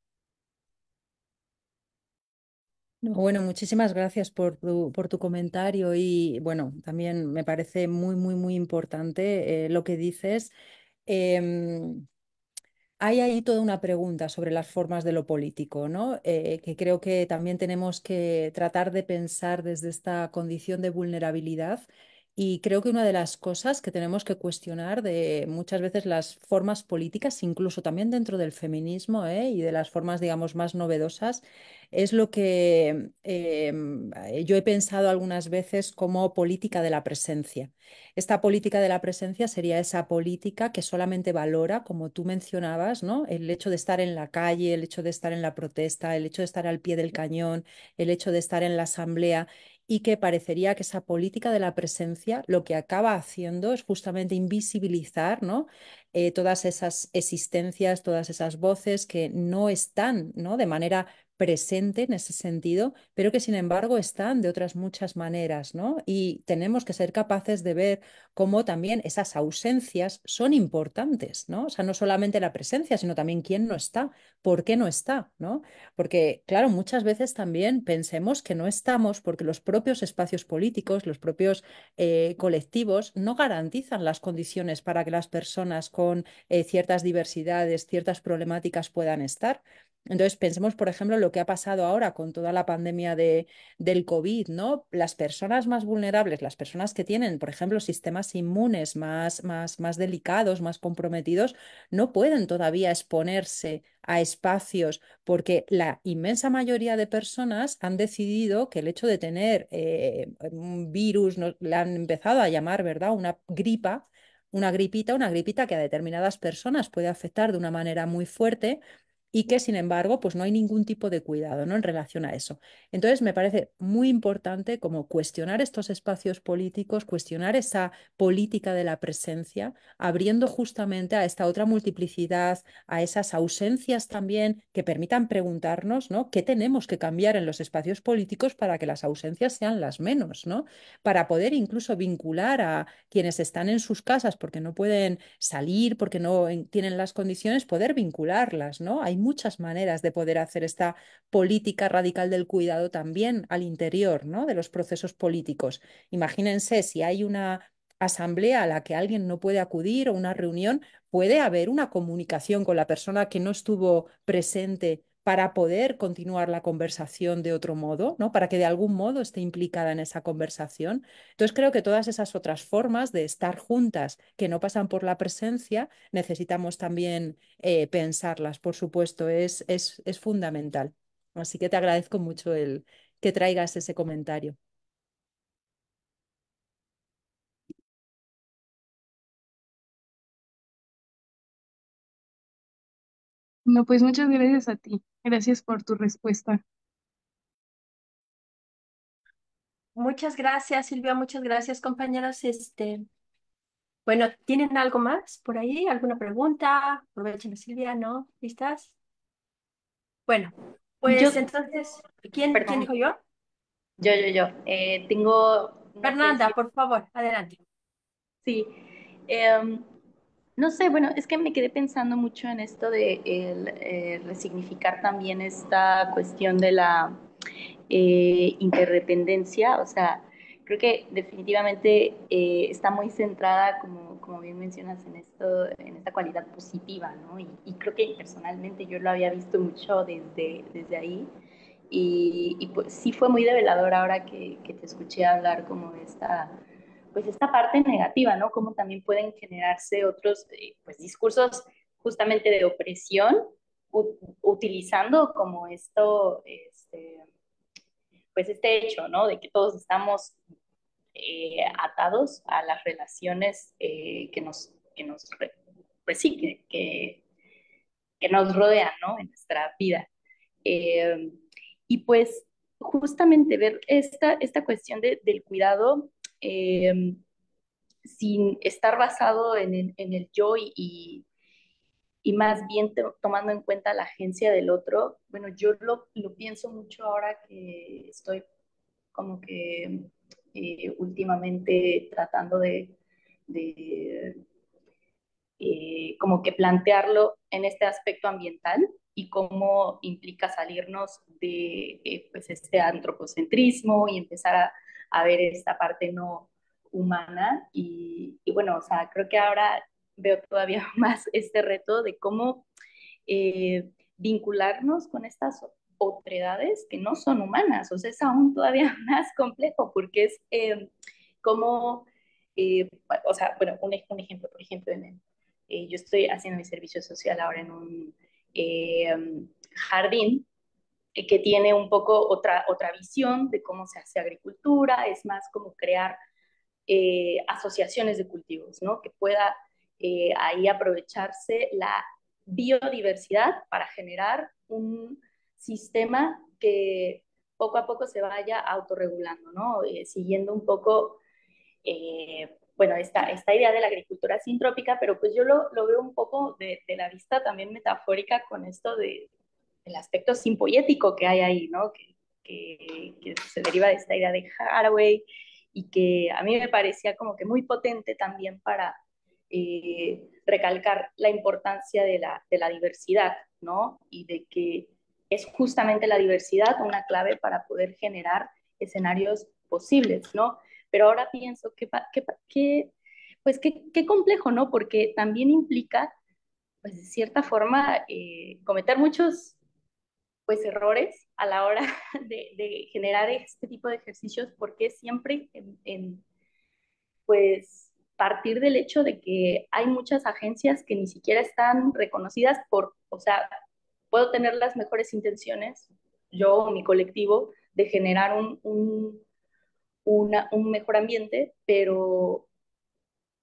Bueno, muchísimas gracias por tu, por tu, comentario y bueno, también me parece muy, muy, muy importante eh, lo que dices. Em, hay ahí toda una pregunta sobre las formas de lo político, eh, que creo que también tenemos que tratar de pensar desde esta condición de vulnerabilidad y creo que una de las cosas que tenemos que cuestionar de muchas veces las formas políticas, incluso también dentro del feminismo ¿eh? y de las formas, digamos, más novedosas, es lo que em, eh, yo he pensado algunas veces como política de la presencia. Esta política de la presencia sería esa política que solamente valora, como tú mencionabas, ¿no? el hecho de estar en la calle, el hecho de estar en la protesta, el hecho de estar al pie del cañón, el hecho de estar en la asamblea y que parecería que esa política de la presencia lo que acaba haciendo es justamente invisibilizar ¿no? Eh, todas esas existencias, todas esas voces que no están ¿no? de manera presente en ese sentido, pero que sin embargo están de otras muchas maneras, ¿no? Y tenemos que ser capaces de ver cómo también esas ausencias son importantes, ¿no? O sea, no solamente la presencia, sino también quién no está, por qué no está, ¿no? Porque, claro, muchas veces también pensemos que no estamos porque los propios espacios políticos, los propios eh, colectivos no garantizan las condiciones para que las personas con eh, ciertas diversidades, ciertas problemáticas puedan estar. Entonces, pensemos, por ejemplo, lo que ha pasado ahora con toda la pandemia de, del COVID, ¿no? Las personas más vulnerables, las personas que tienen, por ejemplo, sistemas inmunes más, más, más delicados, más comprometidos, no pueden todavía exponerse a espacios porque la inmensa mayoría de personas han decidido que el hecho de tener eh, un virus, le han empezado a llamar, ¿verdad? Una gripa, una gripita, una gripita que a determinadas personas puede afectar de una manera muy fuerte y que sin embargo pues no hay ningún tipo de cuidado ¿no? en relación a eso. Entonces me parece muy importante como cuestionar estos espacios políticos, cuestionar esa política de la presencia, abriendo justamente a esta otra multiplicidad, a esas ausencias también que permitan preguntarnos ¿no? qué tenemos que cambiar en los espacios políticos para que las ausencias sean las menos, ¿no? para poder incluso vincular a quienes están en sus casas porque no pueden salir, porque no tienen las condiciones, poder vincularlas. ¿no? Hay muchas maneras de poder hacer esta política radical del cuidado también al interior ¿no? de los procesos políticos. Imagínense si hay una asamblea a la que alguien no puede acudir o una reunión, puede haber una comunicación con la persona que no estuvo presente para poder continuar la conversación de otro modo, ¿no? para que de algún modo esté implicada en esa conversación. Entonces creo que todas esas otras formas de estar juntas que no pasan por la presencia, necesitamos también eh, pensarlas, por supuesto, es, es, es fundamental. Así que te agradezco mucho el que traigas ese comentario. No, pues muchas gracias a ti. Gracias por tu respuesta. Muchas gracias, Silvia. Muchas gracias, compañeros. Este, bueno, ¿tienen algo más por ahí? ¿Alguna pregunta? Aprovechen, Silvia, ¿no? ¿Listas? Bueno, pues entonces, ¿quién, quién dijo yo? yo, yo, yo. Eh, tengo, Fernanda, por favor, adelante. sí, em, no sé, bueno, es que me quedé pensando mucho en esto de eh, resignificar también esta cuestión de la eh, interdependencia, o sea, creo que definitivamente eh, está muy centrada, como, bien mencionas, en, esto, en esta cualidad positiva, ¿no? Y, creo que personalmente yo lo había visto mucho desde, desde ahí. Y, pues sí fue muy develador ahora que, que te escuché hablar como de esta pues esta parte negativa, ¿no? Cómo también pueden generarse otros eh, pues, discursos justamente de opresión utilizando como esto, este, pues este hecho, ¿no? De que todos estamos eh, atados a las relaciones eh, que nos, que nos, pues sí, que, que, nos rodean, ¿no? En nuestra vida. y pues justamente ver esta, esta cuestión del cuidado Em, sin estar basado en el, yo y, y más bien tomando en cuenta la agencia del otro. Bueno, yo lo, pienso mucho ahora que estoy como que eh, últimamente tratando de, de eh, como que plantearlo en este aspecto ambiental y cómo implica salirnos de eh, pues este antropocentrismo y empezar a, a ver esta parte no humana y, bueno, o sea, creo que ahora veo todavía más este reto de cómo eh, vincularnos con estas otredades que no son humanas. O sea, es aún todavía más complejo porque es eh, como, eh, o sea, bueno, un, ejemplo, por ejemplo, yo estoy haciendo mi servicio social ahora en un jardín eh, que tiene un poco otra, otra visión de cómo se hace agricultura, es más como crear eh, asociaciones de cultivos, ¿no? que pueda eh, ahí aprovecharse la biodiversidad para generar un sistema que poco a poco se vaya autorregulando, ¿no? siguiendo un poco, bueno, esta, esta idea de la agricultura sintrópica, pero pues yo lo, veo un poco de la vista también metafórica con esto de, el aspecto simpoético que hay ahí, ¿no? Que, que, se deriva de esta idea de Haraway y que a mí me parecía como que muy potente también para eh, recalcar la importancia de la, de la diversidad, ¿no? Y de que es justamente la diversidad una clave para poder generar escenarios posibles, ¿no? Pero ahora pienso que, que, pues qué, complejo, ¿no? Porque también implica, pues de cierta forma, eh, cometer muchos pues errores a la hora de, generar este tipo de ejercicios, porque siempre en, pues partir del hecho de que hay muchas agencias que ni siquiera están reconocidas por, o sea, puedo tener las mejores intenciones, yo o mi colectivo, de generar un, un mejor ambiente, pero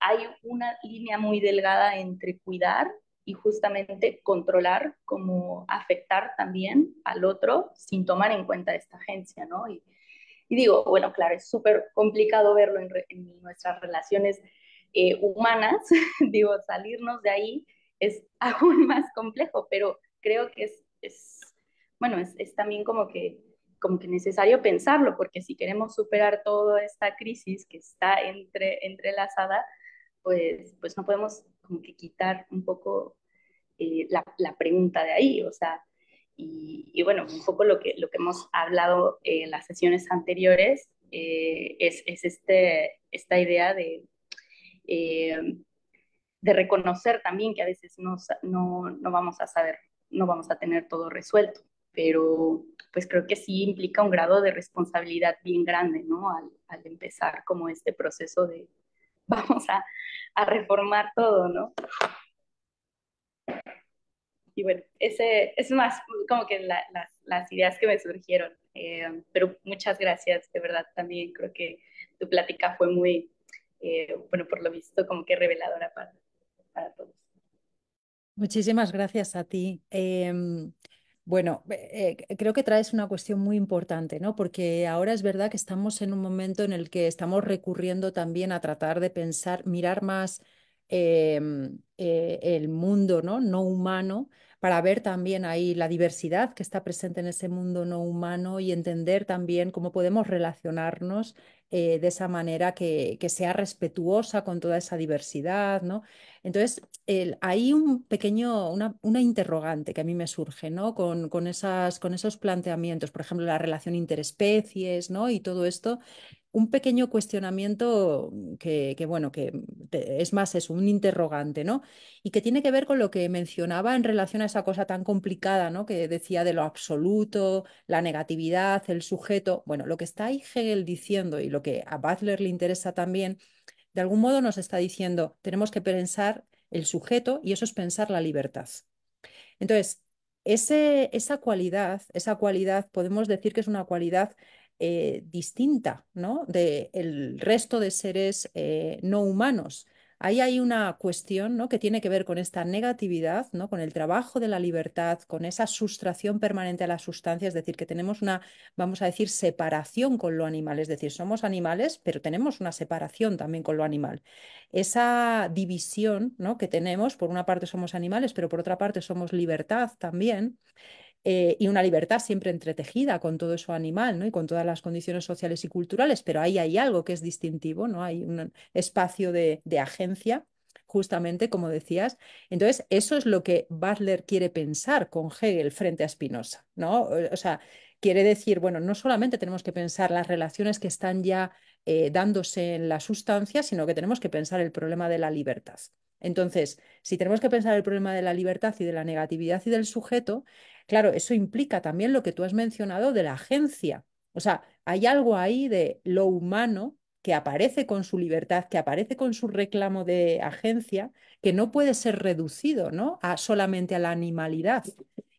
hay una línea muy delgada entre cuidar y justamente controlar, cómo afectar también al otro sin tomar en cuenta esta agencia, ¿no? Y, digo, bueno, claro, es súper complicado verlo en, nuestras relaciones eh, humanas, digo, salirnos de ahí es aún más complejo, pero creo que es, bueno, es, también como que, como que necesario pensarlo, porque si queremos superar toda esta crisis que está entre, entrelazada, pues, pues, no podemos como que quitar un poco eh, la, pregunta de ahí, o sea, y, bueno, un poco lo que, lo que hemos hablado en eh, las sesiones anteriores eh, es, este, esta idea de, de reconocer también que a veces no, vamos a saber, no vamos a tener todo resuelto, pero pues creo que sí implica un grado de responsabilidad bien grande, ¿no? al empezar como este proceso de, vamos a, reformar todo, ¿no? Y bueno, ese es más como que las, ideas que me surgieron. Eh, pero muchas gracias, de verdad también creo que tu plática fue muy, eh, bueno, por lo visto como que reveladora para, para todos. Muchísimas gracias a ti. Em, bueno, eh, eh, creo que traes una cuestión muy importante, ¿no? Porque ahora es verdad que estamos en un momento en el que estamos recurriendo también a tratar de pensar, mirar más em, eh, el mundo, ¿no? No humano para ver también ahí la diversidad que está presente en ese mundo no humano y entender también cómo podemos relacionarnos eh, de esa manera que, sea respetuosa con toda esa diversidad, ¿no? Entonces, hay un pequeño, una, interrogante que a mí me surge, ¿no? Con, con, esas, con esos planteamientos, por ejemplo, la relación interespecies, ¿no? Y todo esto, un pequeño cuestionamiento que, bueno, que es más es un interrogante, ¿no? Y que tiene que ver con lo que mencionaba en relación a esa cosa tan complicada, ¿no? Que decía de lo absoluto, la negatividad, el sujeto. Bueno, lo que está ahí Hegel diciendo y lo que a Butler le interesa también, de algún modo nos está diciendo, tenemos que pensar el sujeto y eso es pensar la libertad. Entonces, ese, esa cualidad, esa cualidad, podemos decir que es una cualidad eh, distinta ¿no? del el resto de seres eh, no humanos. Ahí hay una cuestión ¿no? que tiene que ver con esta negatividad, ¿no? con el trabajo de la libertad, con esa sustracción permanente a la sustancia, es decir, que tenemos una, vamos a decir, separación con lo animal, es decir, somos animales, pero tenemos una separación también con lo animal. Esa división ¿no? que tenemos, por una parte somos animales, pero por otra parte somos libertad también, eh, y una libertad siempre entretejida con todo eso animal y con todas las condiciones sociales y culturales, pero ahí hay algo que es distintivo, ¿no? hay un espacio de, agencia justamente como decías. Entonces, eso es lo que Butler quiere pensar con Hegel frente a Spinoza, ¿no? O sea, quiere decir, bueno, no solamente tenemos que pensar las relaciones que están ya eh, dándose en la sustancia, sino que tenemos que pensar el problema de la libertad. Entonces, si tenemos que pensar el problema de la libertad y de la negatividad y del sujeto, Claro, eso implica también lo que tú has mencionado de la agencia. O sea, hay algo ahí de lo humano que aparece con su libertad, que aparece con su reclamo de agencia, que no puede ser reducido ¿no? a, solamente a la animalidad.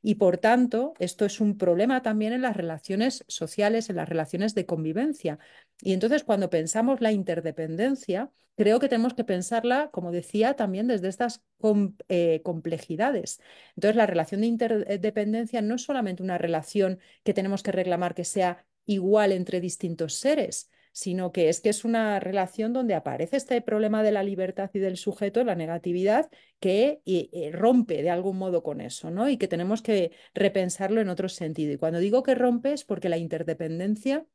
Y por tanto, esto es un problema también en las relaciones sociales, en las relaciones de convivencia, y entonces cuando pensamos la interdependencia, creo que tenemos que pensarla, como decía, también desde estas eh, complejidades. Entonces la relación de interdependencia no es solamente una relación que tenemos que reclamar que sea igual entre distintos seres, sino que es que es una relación donde aparece este problema de la libertad y del sujeto, la negatividad, que eh, eh, rompe de algún modo con eso, ¿no? Y que tenemos que repensarlo en otro sentido. Y cuando digo que rompe es porque la interdependencia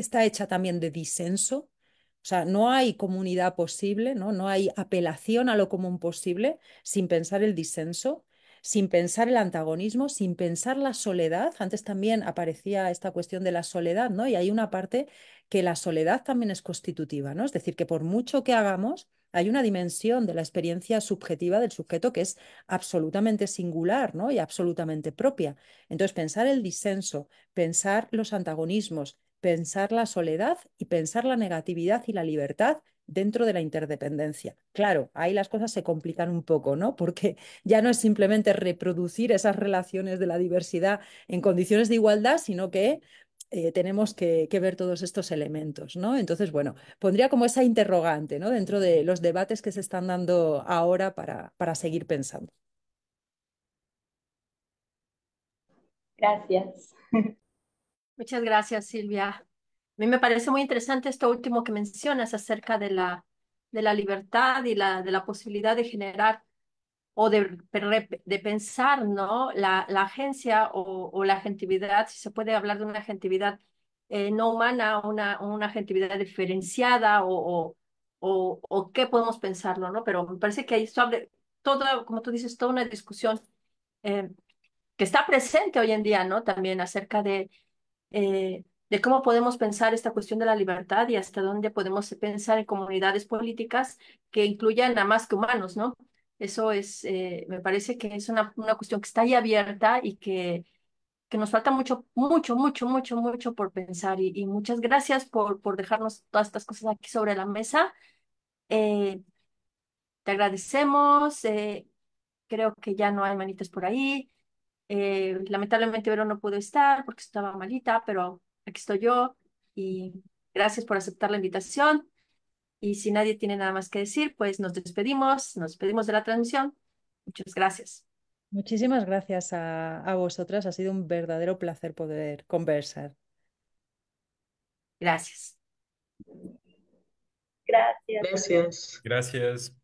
está hecha también de disenso, o sea, no hay comunidad posible, ¿no? no hay apelación a lo común posible sin pensar el disenso, sin pensar el antagonismo, sin pensar la soledad. Antes también aparecía esta cuestión de la soledad, ¿no? Y hay una parte que la soledad también es constitutiva, ¿no? Es decir, que por mucho que hagamos, hay una dimensión de la experiencia subjetiva del sujeto que es absolutamente singular, ¿no? Y absolutamente propia. Entonces, pensar el disenso, pensar los antagonismos, pensar la soledad y pensar la negatividad y la libertad dentro de la interdependencia. Claro, ahí las cosas se complican un poco, ¿no? Porque ya no es simplemente reproducir esas relaciones de la diversidad en condiciones de igualdad, sino que eh, tenemos que, ver todos estos elementos, ¿no? Entonces, bueno, pondría como esa interrogante, ¿no? Dentro de los debates que se están dando ahora para, para seguir pensando. Gracias. Muchas gracias, Silvia. A mí me parece muy interesante esto último que mencionas acerca de la, de la libertad y la, de la posibilidad de generar o de, de pensar ¿no? la, la agencia o, o, la agentividad, si se puede hablar de una agentividad eh, no humana, una, una agentividad diferenciada o, o, o, qué podemos pensarlo, ¿no? Pero me parece que ahí abre toda, como tú dices, toda una discusión eh, que está presente hoy en día, ¿no? También acerca de eh, de cómo podemos pensar esta cuestión de la libertad y hasta dónde podemos pensar en comunidades políticas que incluyan a más que humanos, ¿no? Eso es, eh, me parece que es una, cuestión que está ahí abierta y que, que nos falta mucho, mucho, mucho, mucho, mucho por pensar. Y, muchas gracias por, por dejarnos todas estas cosas aquí sobre la mesa. Eh, te agradecemos. creo que ya no hay manitas por ahí. Eh, lamentablemente Vero no pudo estar porque estaba malita, pero aquí estoy yo y gracias por aceptar la invitación. Y si nadie tiene nada más que decir, pues nos despedimos, nos despedimos de la transmisión. Muchas gracias. Muchísimas gracias a, a vosotras, ha sido un verdadero placer poder conversar. Gracias. Gracias. Gracias. Gracias.